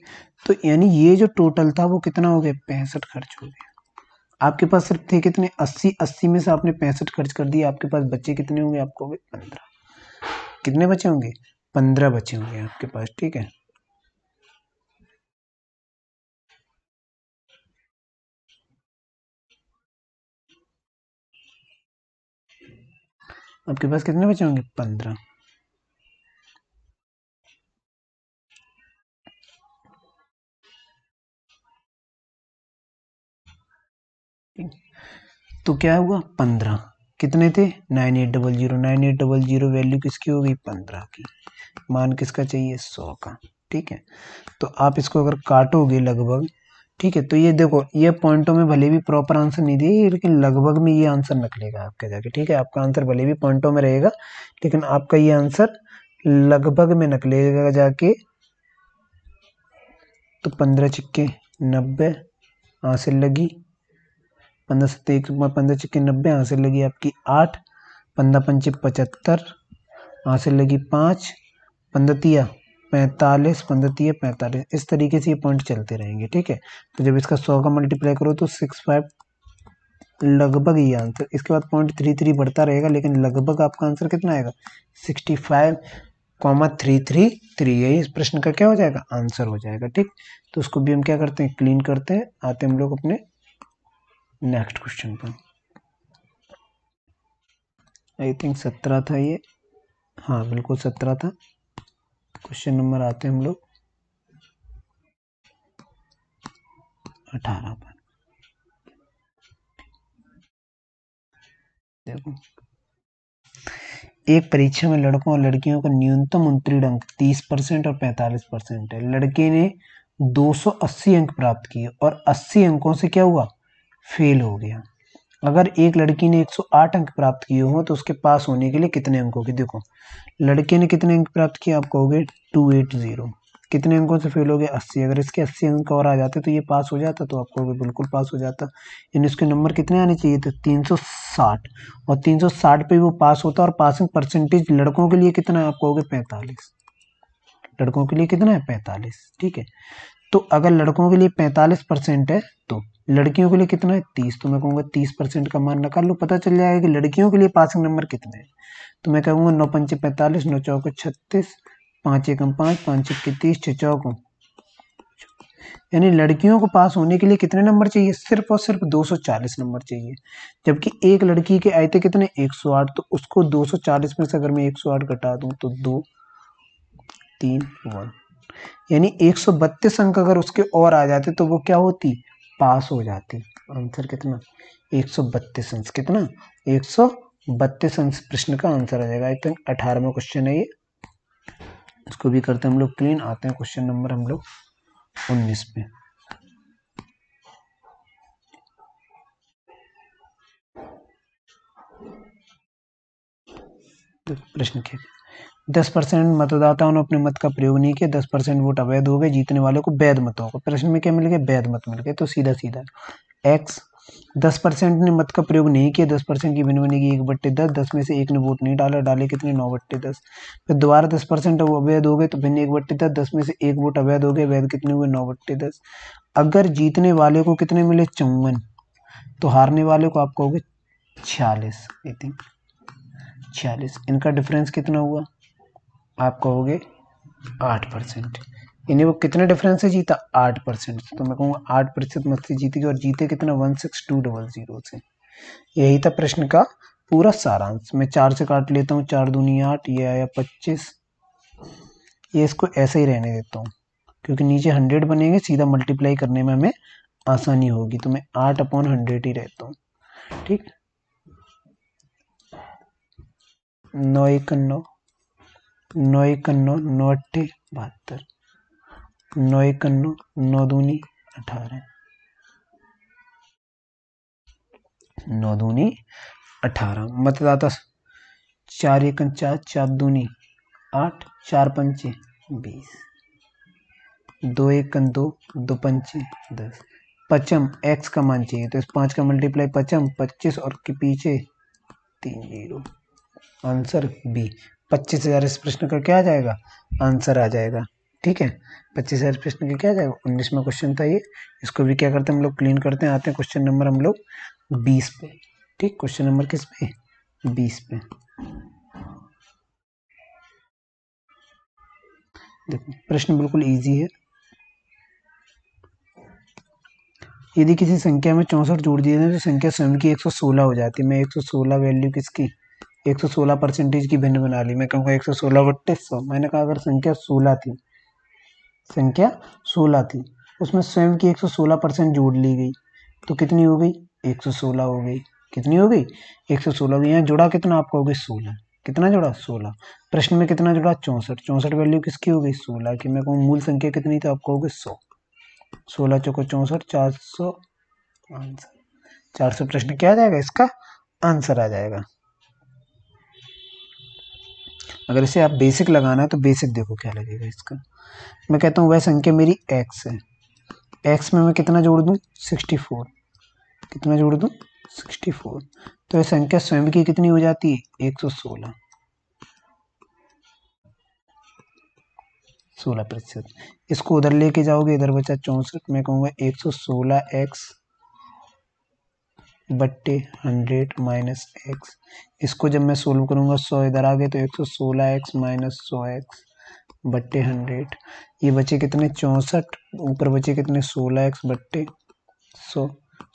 तो यानी ये जो टोटल था वो कितना हो गया पैंसठ खर्च हो गया आपके पास सिर्फ थे कितने अस्सी अस्सी में से आपने पैंसठ खर्च कर दिया आपके पास बच्चे कितने होंगे आपको पंद्रह कितने बचे होंगे पंद्रह बचे होंगे आपके पास ठीक है आपके पास कितने बचे होंगे पंद्रह तो क्या हुआ पंद्रह कितने थे nine eight double zero nine eight double zero value किसकी हो गई पंद्रह की मान किसका चाहिए सौ का ठीक है तो आप इसको अगर काटोगे लगभग ठीक है तो ये देखो ये पॉइंटों में भले भी प्रॉपर आंसर नहीं दिए लेकिन लगभग में ये आंसर निकलेगा आपके जाके ठीक है आपका आंसर भले भी पॉइंटों में रहेगा लेकिन आपका ये आंसर लगभग में निकलेगा जाके तो पंद्रह चिक्के नब्बे हासिल लगी पंद्रह सत्तर एक पंद्रह चिक्के नब्बे हासिल लगी आपकी आठ पंद्रह पंचे पचहत्तर हासिल लगी पाँच पंद्रह तिया पैंतालीस पंद्रह पैंतालीस इस तरीके से ये पॉइंट चलते रहेंगे ठीक है तो जब इसका सौ का मल्टीप्लाई करो तो सिक्स फाइव लगभग ये आंसर इसके बाद पॉइंट थ्री थ्री बढ़ता रहेगा लेकिन लगभग आपका आंसर कितना आएगा sixty five comma three three three यही इस प्रश्न का क्या हो जाएगा आंसर हो जाएगा ठीक तो उसको भी हम क्या करते हैं क्लीन करते हैं आते हम लोग अपने नेक्स्ट क्वेश्चन पर आई थिंक सत्रह था ये हाँ बिल्कुल सत्रह था क्वेश्चन नंबर आते हैं हम लोग अठारह पर देखो एक परीक्षा में लड़कों और लड़कियों का न्यूनतम उत्तीर्ण अंक 30 परसेंट और 45 परसेंट है लड़के ने 280 अंक प्राप्त किए और 80 अंकों से क्या हुआ फेल हो गया अगर एक लड़की ने 108 अंक प्राप्त किए हों तो उसके पास होने के लिए कितने अंकों की देखो लड़के ने कितने अंक प्राप्त किए आप कहोगे टू एट ज़ीरो कितने अंकों से फेल हो गए अस्सी अगर इसके अस्सी अंक और आ जाते तो ये पास हो जाता तो आपको बिल्कुल पास हो जाता यानी इसके नंबर कितने आने चाहिए थे तीन सौ साठ और तीन सौ साठ पे वो पास होता और पासिंग परसेंटेज लड़कों के लिए कितना है आप कहोगे पैंतालीस लड़कों के लिए कितना है पैंतालीस ठीक है तो अगर लड़कों के लिए पैंतालीस परसेंट है तो लड़कियों के लिए कितना है तीस तो मैं कहूँगा तीस परसेंट का मान निकाल लो पता चल जाएगा कि लड़कियों के लिए पासिंग नंबर कितने हैं तो मैं कहूँगा नौ पंचे पैंतालीस नौ चौको छत्तीस पाँच एकम पाँच पाँच छक्के तीस छः चौको यानी लड़कियों को पास होने के लिए कितने नंबर चाहिए सिर्फ और सिर्फ 240 नंबर चाहिए जबकि एक लड़की के आए थे कितने 108 तो उसको 240 में से अगर मैं 108 घटा दूं तो दो तीन वन यानी 132 अंक अगर उसके और आ जाते तो वो क्या होती पास हो जाती आंसर कितना एक सौ बत्तीस अंश कितना एक सौ बत्तीस अंश प्रश्न का आंसर आ जाएगा आई थिंक अठारहवा क्वेश्चन है ये इसको भी करते हैं हम लोग क्लीन आते हैं क्वेश्चन नंबर हम लोग उन्नीस पे तो प्रश्न के दस परसेंट मतदाताओं ने अपने मत का प्रयोग नहीं किया दस परसेंट वोट अवैध हो गए जीतने वालों को वैध मत होगा प्रश्न में क्या मिल गया वैध मत मिल गए तो सीधा सीधा एक्स दस परसेंट ने मत का प्रयोग नहीं किया दस परसेंट की भिन्न बनेगी एक बट्टे दस दस में से एक ने वोट नहीं डाला डाले कितने नौ बट्टे दस फिर दोबारा दस परसेंट अवैध हो गए तो भिन्न एक बट्टे दस दस में से एक वोट अवैध हो गए वैध कितने हुए नौ बट्टे दस अगर जीतने वाले को कितने मिले चौवन तो हारने वाले को आप कहोगे छियालीस आई थिंक छियालीस इनका डिफरेंस कितना हुआ आप कहोगे आठ परसेंट यानी वो कितने डिफरेंस से जीता आठ परसेंट तो मैं कहूँगा आठ प्रतिशत मत से जीतेगी और जीते कितना one six two double zero से यही था प्रश्न का पूरा सारांश मैं चार से काट लेता हूँ चार दूनी आठ ये आया पच्चीस ये इसको ऐसे ही रहने देता हूँ क्योंकि नीचे हंड्रेड बनेंगे सीधा मल्टीप्लाई करने में हमें आसानी होगी तो मैं आठ अपॉन हंड्रेड ही रहता हूँ ठीक नौ एक नौ नौ एक नौ अट्ठे बहत्तर नौ इक्यानो नौ दूनी अठारह नौ दूनी अठारह मतदाता चार एक चार चार दूनी आठ चार पंचे बीस दो एक दो दो पंचे दस पचम एक्स का मान चाहिए तो इस पाँच का मल्टीप्लाई पचम पच्चीस और के पीछे तीन जीरो आंसर बी पच्चीस हज़ार इस प्रश्न का क्या आ जाएगा आंसर आ जाएगा ठीक है पच्चीस हज़ार प्रश्न का क्या आ जाएगा उन्नीसवा क्वेश्चन था ये इसको भी क्या करते हैं हम लोग क्लीन करते हैं आते हैं क्वेश्चन नंबर हम लोग बीस पे ठीक क्वेश्चन नंबर किस पे बीस पे देखो प्रश्न बिल्कुल इजी है यदि किसी संख्या में चौंसठ जोड़ दिए जाए तो संख्या स्वयं की एक सौ सोलह हो जाती है मैं एक सौ सोलह वैल्यू किसकी एक सौ सोलह परसेंटेज की भिन्न बना ली मैं कहूँगा एक सौ सोलह बट्टीस सौ मैंने कहा अगर संख्या सोलह थी संख्या सोलह थी उसमें स्वयं की एक सौ सोलह परसेंट जोड़ ली गई तो कितनी हो गई एक सौ सोलह हो गई कितनी हो गई एक सौ सोलह हो गई यहाँ जुड़ा कितना आपका हो गई सोलह कितना जुड़ा सोलह प्रश्न में कितना जुड़ा चौंसठ चौंसठ वैल्यू किसकी हो गई सोलह की मैं कहूँ मूल संख्या कितनी तो आपको होगी सौ सोलह चौको चौंसठ चार सौ आंसर चार सौ प्रश्न क्या आ जाएगा इसका आंसर आ जाएगा अगर इसे आप बेसिक लगाना है तो बेसिक देखो क्या लगेगा इसका मैं कहता हूँ वह संख्या मेरी एक्स है एक्स में मैं कितना जोड़ दूँ सिक्सटी फोर कितना जोड़ दूँ सिक्सटी फोर तो यह संख्या स्वयं की कितनी हो जाती है एक सौ सोलह सोलह प्रतिशत इसको उधर लेके जाओगे इधर बचा चौंसठ मैं कहूँगा एक सौ सोलह एक्स बट्टे हंड्रेड माइनस एक्स इसको जब मैं सोल्व करूँगा सौ इधर आ गए तो एक सौ सोलह एक्स माइनस सौ एक्स बट्टे हंड्रेड ये बचे कितने चौंसठ ऊपर बचे कितने सोलह एक्स बट्टे सौ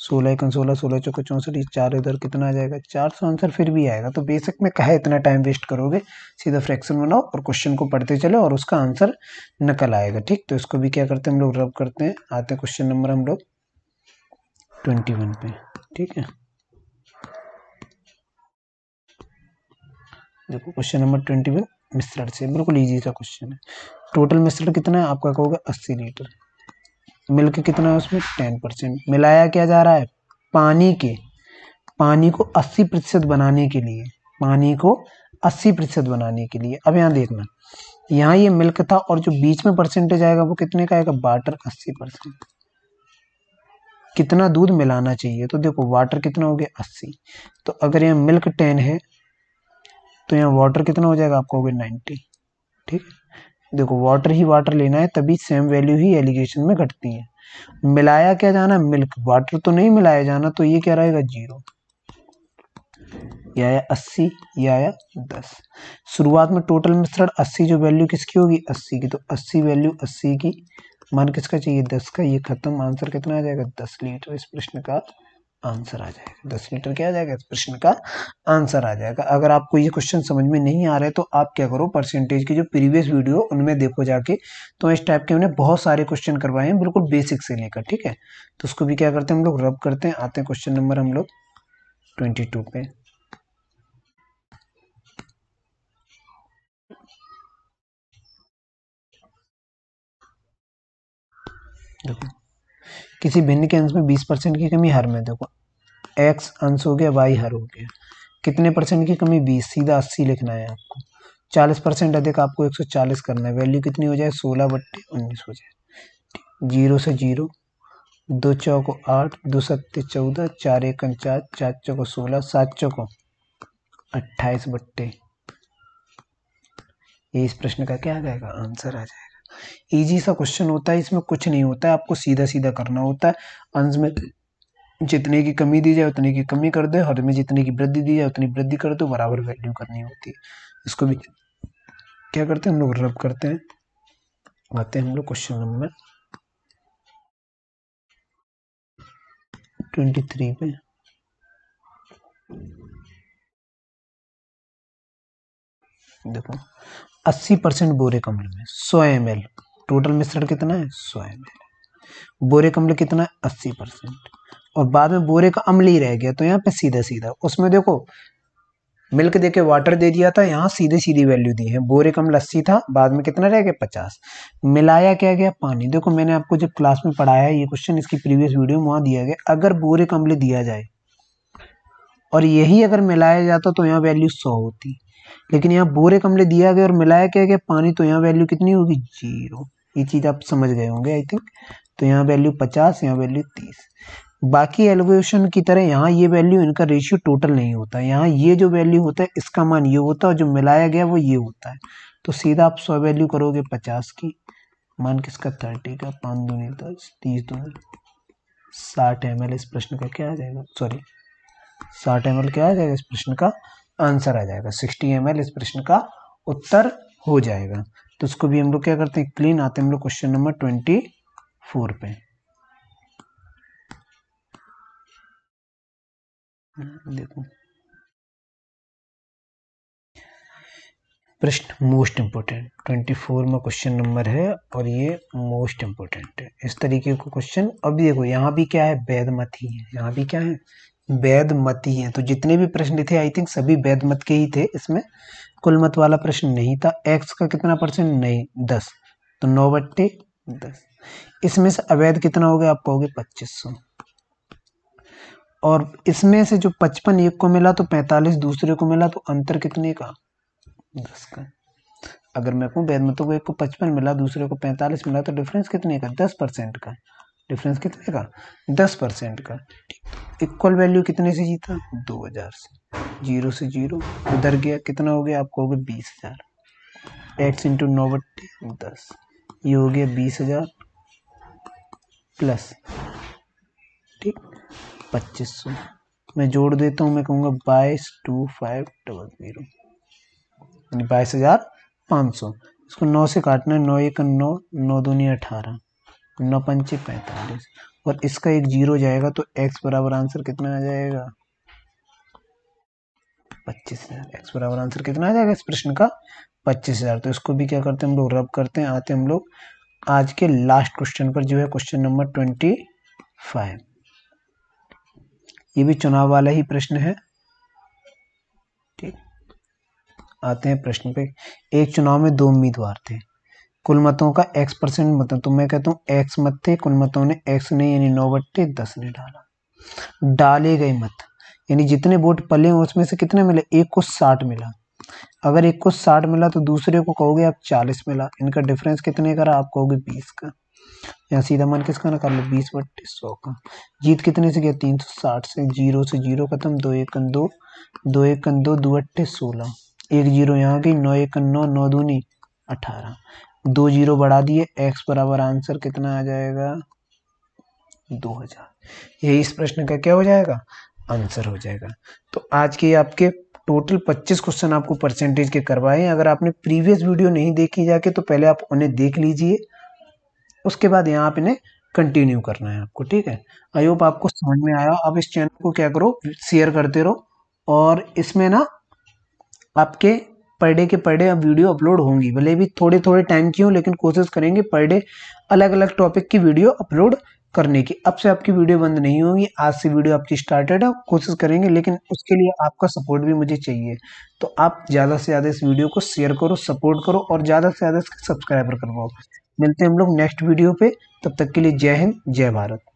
सोलह एक सोलह सोलह चौक चौंसठ ये चार इधर कितना आ जाएगा चार सौ आंसर फिर भी आएगा तो बेसिक में कहा इतना टाइम वेस्ट करोगे सीधा फ्रैक्शन बनाओ और क्वेश्चन को पढ़ते चलो और उसका आंसर नकल आएगा ठीक तो इसको भी क्या करते हैं हम लोग रब करते हैं आते हैं क्वेश्चन नंबर हम लोग ट्वेंटी वन पे ठीक है देखो क्वेश्चन नंबर ट्वेंटी वन मिश्रण से बिल्कुल ईजी सा क्वेश्चन है टोटल मिश्रण कितना है आपका कहोगे अस्सी लीटर मिल्क कितना है उसमें टेन परसेंट मिलाया क्या जा रहा है पानी के पानी को अस्सी प्रतिशत बनाने के लिए पानी को अस्सी प्रतिशत बनाने के लिए अब यहाँ देखना यहाँ ये मिल्क था और जो बीच में परसेंटेज आएगा वो कितने का आएगा बाटर अस्सी परसेंट कितना दूध मिलाना चाहिए तो देखो वाटर कितना हो गया अस्सी तो अगर यहाँ मिल्क टेन है तो यहाँ वाटर कितना हो जाएगा आपको हो गया नाइन्टी ठीक देखो वाटर ही वाटर लेना है तभी सेम वैल्यू ही एलिगेशन में घटती है मिलाया क्या जाना मिल्क वाटर तो नहीं मिलाया जाना तो ये क्या रहेगा जीरो या या अस्सी या आया दस शुरुआत में टोटल मिश्रण अस्सी जो वैल्यू किसकी होगी अस्सी की तो अस्सी वैल्यू अस्सी की मान किसका चाहिए दस का ये खत्म आंसर कितना आ जाएगा दस लीटर तो इस प्रश्न का आंसर आ जाएगा दस लीटर क्या आ जाएगा इस प्रश्न का आंसर आ जाएगा अगर आपको ये क्वेश्चन समझ में नहीं आ रहे तो आप क्या करो परसेंटेज की जो प्रीवियस वीडियो उनमें देखो जाके तो इस टाइप के हमने बहुत सारे क्वेश्चन करवाए हैं बिल्कुल बेसिक से लेकर ठीक है तो उसको भी क्या करते हैं हम लोग रब करते हैं आते हैं क्वेश्चन नंबर हम लोग ट्वेंटी पे देखो किसी भिन्न के अंश में बीस परसेंट की कमी हर में देखो एक्स अंश हो गया वाई हर हो गया कितने परसेंट की कमी बीस सीधा अस्सी लिखना है आपको चालीस परसेंट अधिक आपको एक सौ चालीस करना है वैल्यू कितनी हो जाए सोलह बट्टे उन्नीस हो जाए जीरो से जीरो दो चौको आठ दो सत्ते चौदह चार एक चार चार चौको सोलह सात चौको अट्ठाईस बट्टे ये इस प्रश्न का क्या आ जाएगा आंसर आ जाएगा ईजी सा क्वेश्चन होता है इसमें कुछ नहीं होता है आपको सीधा सीधा करना होता है अंश में जितने की कमी दी जाए उतनी की कमी कर दे हर में जितने की वृद्धि दी जाए उतनी वृद्धि कर दो बराबर वैल्यू करनी होती है इसको भी क्या करते हैं हम लोग रब करते हैं आते हैं हम लोग क्वेश्चन नंबर ट्वेंटी थ्री पे देखो अस्सी परसेंट बोरे अम्ल में 100 एम टोटल मिश्रण कितना है 100 एम बोरे अम्ल कितना है अस्सी परसेंट और बाद में का अम्ल ही रह गया तो यहाँ पे सीधा सीधा उसमें देखो मिल्क दे के वाटर दे दिया था यहाँ सीधे सीधी वैल्यू दी है बोरे अम्ल अस्सी था बाद में कितना रह गया पचास मिलाया क्या गया पानी देखो मैंने आपको जब क्लास में पढ़ाया ये क्वेश्चन इसकी प्रीवियस वीडियो में वहाँ दिया गया अगर बोरे अम्ल दिया जाए और यही अगर मिलाया जाता तो यहाँ वैल्यू सौ होती लेकिन यहाँ बोरे कमले दिया गया और मिलाया क्या गया पानी तो यहाँ वैल्यू कितनी होगी जीरो ये चीज़ आप समझ गए होंगे आई थिंक तो यहाँ वैल्यू पचास यहाँ वैल्यू तीस बाकी एलिवेशन की तरह यहाँ ये वैल्यू इनका रेशियो टोटल नहीं होता यहाँ ये जो वैल्यू होता है इसका मान ये होता है और जो मिलाया गया वो ये होता है तो सीधा आप सौ वैल्यू करोगे पचास की मान किसका थर्टी का पाँच दूनी दस तो तीस दूनी साठ एम इस प्रश्न का क्या आ जाएगा सॉरी साठ एम क्या आ जाएगा इस प्रश्न का आंसर आ जाएगा सिक्सटी एम इस प्रश्न का उत्तर हो जाएगा तो उसको भी हम लोग क्या करते हैं क्लीन आते हैं हम लोग क्वेश्चन नंबर ट्वेंटी फोर पे देखो प्रश्न मोस्ट इम्पोर्टेंट ट्वेंटी फोर में क्वेश्चन नंबर है और ये मोस्ट इम्पोर्टेंट है इस तरीके का क्वेश्चन अब देखो यहाँ भी क्या है वेद ही है यहाँ भी क्या है वैध मत ही है तो जितने भी प्रश्न थे आई थिंक सभी वैध मत के ही थे इसमें कुल मत वाला प्रश्न नहीं था एक्स का कितना परसेंट नहीं दस तो नौ बट्टे दस इसमें से अवैध कितना हो गया आप कहोगे पच्चीस सौ और इसमें से जो पचपन एक को मिला तो पैंतालीस दूसरे को मिला तो अंतर कितने का दस का अगर मैं कहूँ वैध मतों को एक को पचपन मिला दूसरे को पैंतालीस मिला तो डिफरेंस कितने का दस परसेंट का डिफरेंस कितने का दस परसेंट का ठीक इक्वल वैल्यू कितने से जीता दो हज़ार से जीरो से जीरो उधर गया कितना हो गया आपको हो गया बीस हज़ार एक्स इंटू नौ बट्टे दस ये हो गया बीस हज़ार प्लस ठीक पच्चीस सौ मैं जोड़ देता हूँ मैं कहूँगा बाईस टू फाइव डबल जीरो बाईस हज़ार पाँच सौ इसको नौ से काटना है नौ एक नौ नौ दूनी अठारह नौ पंचे पैंतालीस और इसका एक जीरो जाएगा तो एक्स बराबर आंसर कितना आ जाएगा पच्चीस हजार एक्स बराबर आंसर कितना आ जाएगा इस प्रश्न का पच्चीस हजार तो इसको भी क्या करते हैं हम लोग रब करते हैं आते हम लोग आज के लास्ट क्वेश्चन पर जो है क्वेश्चन नंबर ट्वेंटी फाइव ये भी चुनाव वाला ही प्रश्न है ठीक आते हैं प्रश्न पे एक चुनाव में दो उम्मीदवार थे कुल मतों का एक्स परसेंट मतलब तो मैं कहता हूँ एक्स मत थे कुल मतों ने एक्स ने यानी नौ बट्टे दस ने डाला डाले गए मत यानी जितने वोट पले उसमें से कितने मिले एक को साठ मिला अगर एक को साठ मिला तो दूसरे को कहोगे आप चालीस मिला इनका डिफरेंस कितने का आप कहोगे बीस का यहाँ सीधा मन किसका ना कर लो बीस बट्टे सौ का जीत कितने से गया तीन सौ साठ से जीरो से जीरो खत्म दो एक कन दो दो एक कन दो दो अट्ठे सोलह एक जीरो यहाँ गई नौ एक कन नौ नौ दूनी अठारह दो जीरो बढ़ा दिए एक्स बराबर आंसर कितना आ जाएगा दो हजार यही इस प्रश्न का क्या हो जाएगा आंसर हो जाएगा तो आज के आपके टोटल 25 क्वेश्चन आपको परसेंटेज के करवाए हैं अगर आपने प्रीवियस वीडियो नहीं देखी जाके तो पहले आप उन्हें देख लीजिए उसके बाद यहाँ आप इन्हें कंटिन्यू करना है आपको ठीक है आई होप आपको समझ में आया अब इस चैनल को क्या करो शेयर करते रहो और इसमें ना आपके पर डे के पर डे अब वीडियो अपलोड होंगी भले भी थोड़े थोड़े टाइम की हो लेकिन कोशिश करेंगे पर डे अलग अलग टॉपिक की वीडियो अपलोड करने की अब से आपकी वीडियो बंद नहीं होगी आज से वीडियो आपकी स्टार्टेड है कोशिश करेंगे लेकिन उसके लिए आपका सपोर्ट भी मुझे चाहिए तो आप ज़्यादा से ज़्यादा इस वीडियो को शेयर करो सपोर्ट करो और ज़्यादा से ज़्यादा इसके सब्सक्राइबर करवाओ मिलते हैं हम लोग नेक्स्ट वीडियो पे तब तक के लिए जय हिंद जय भारत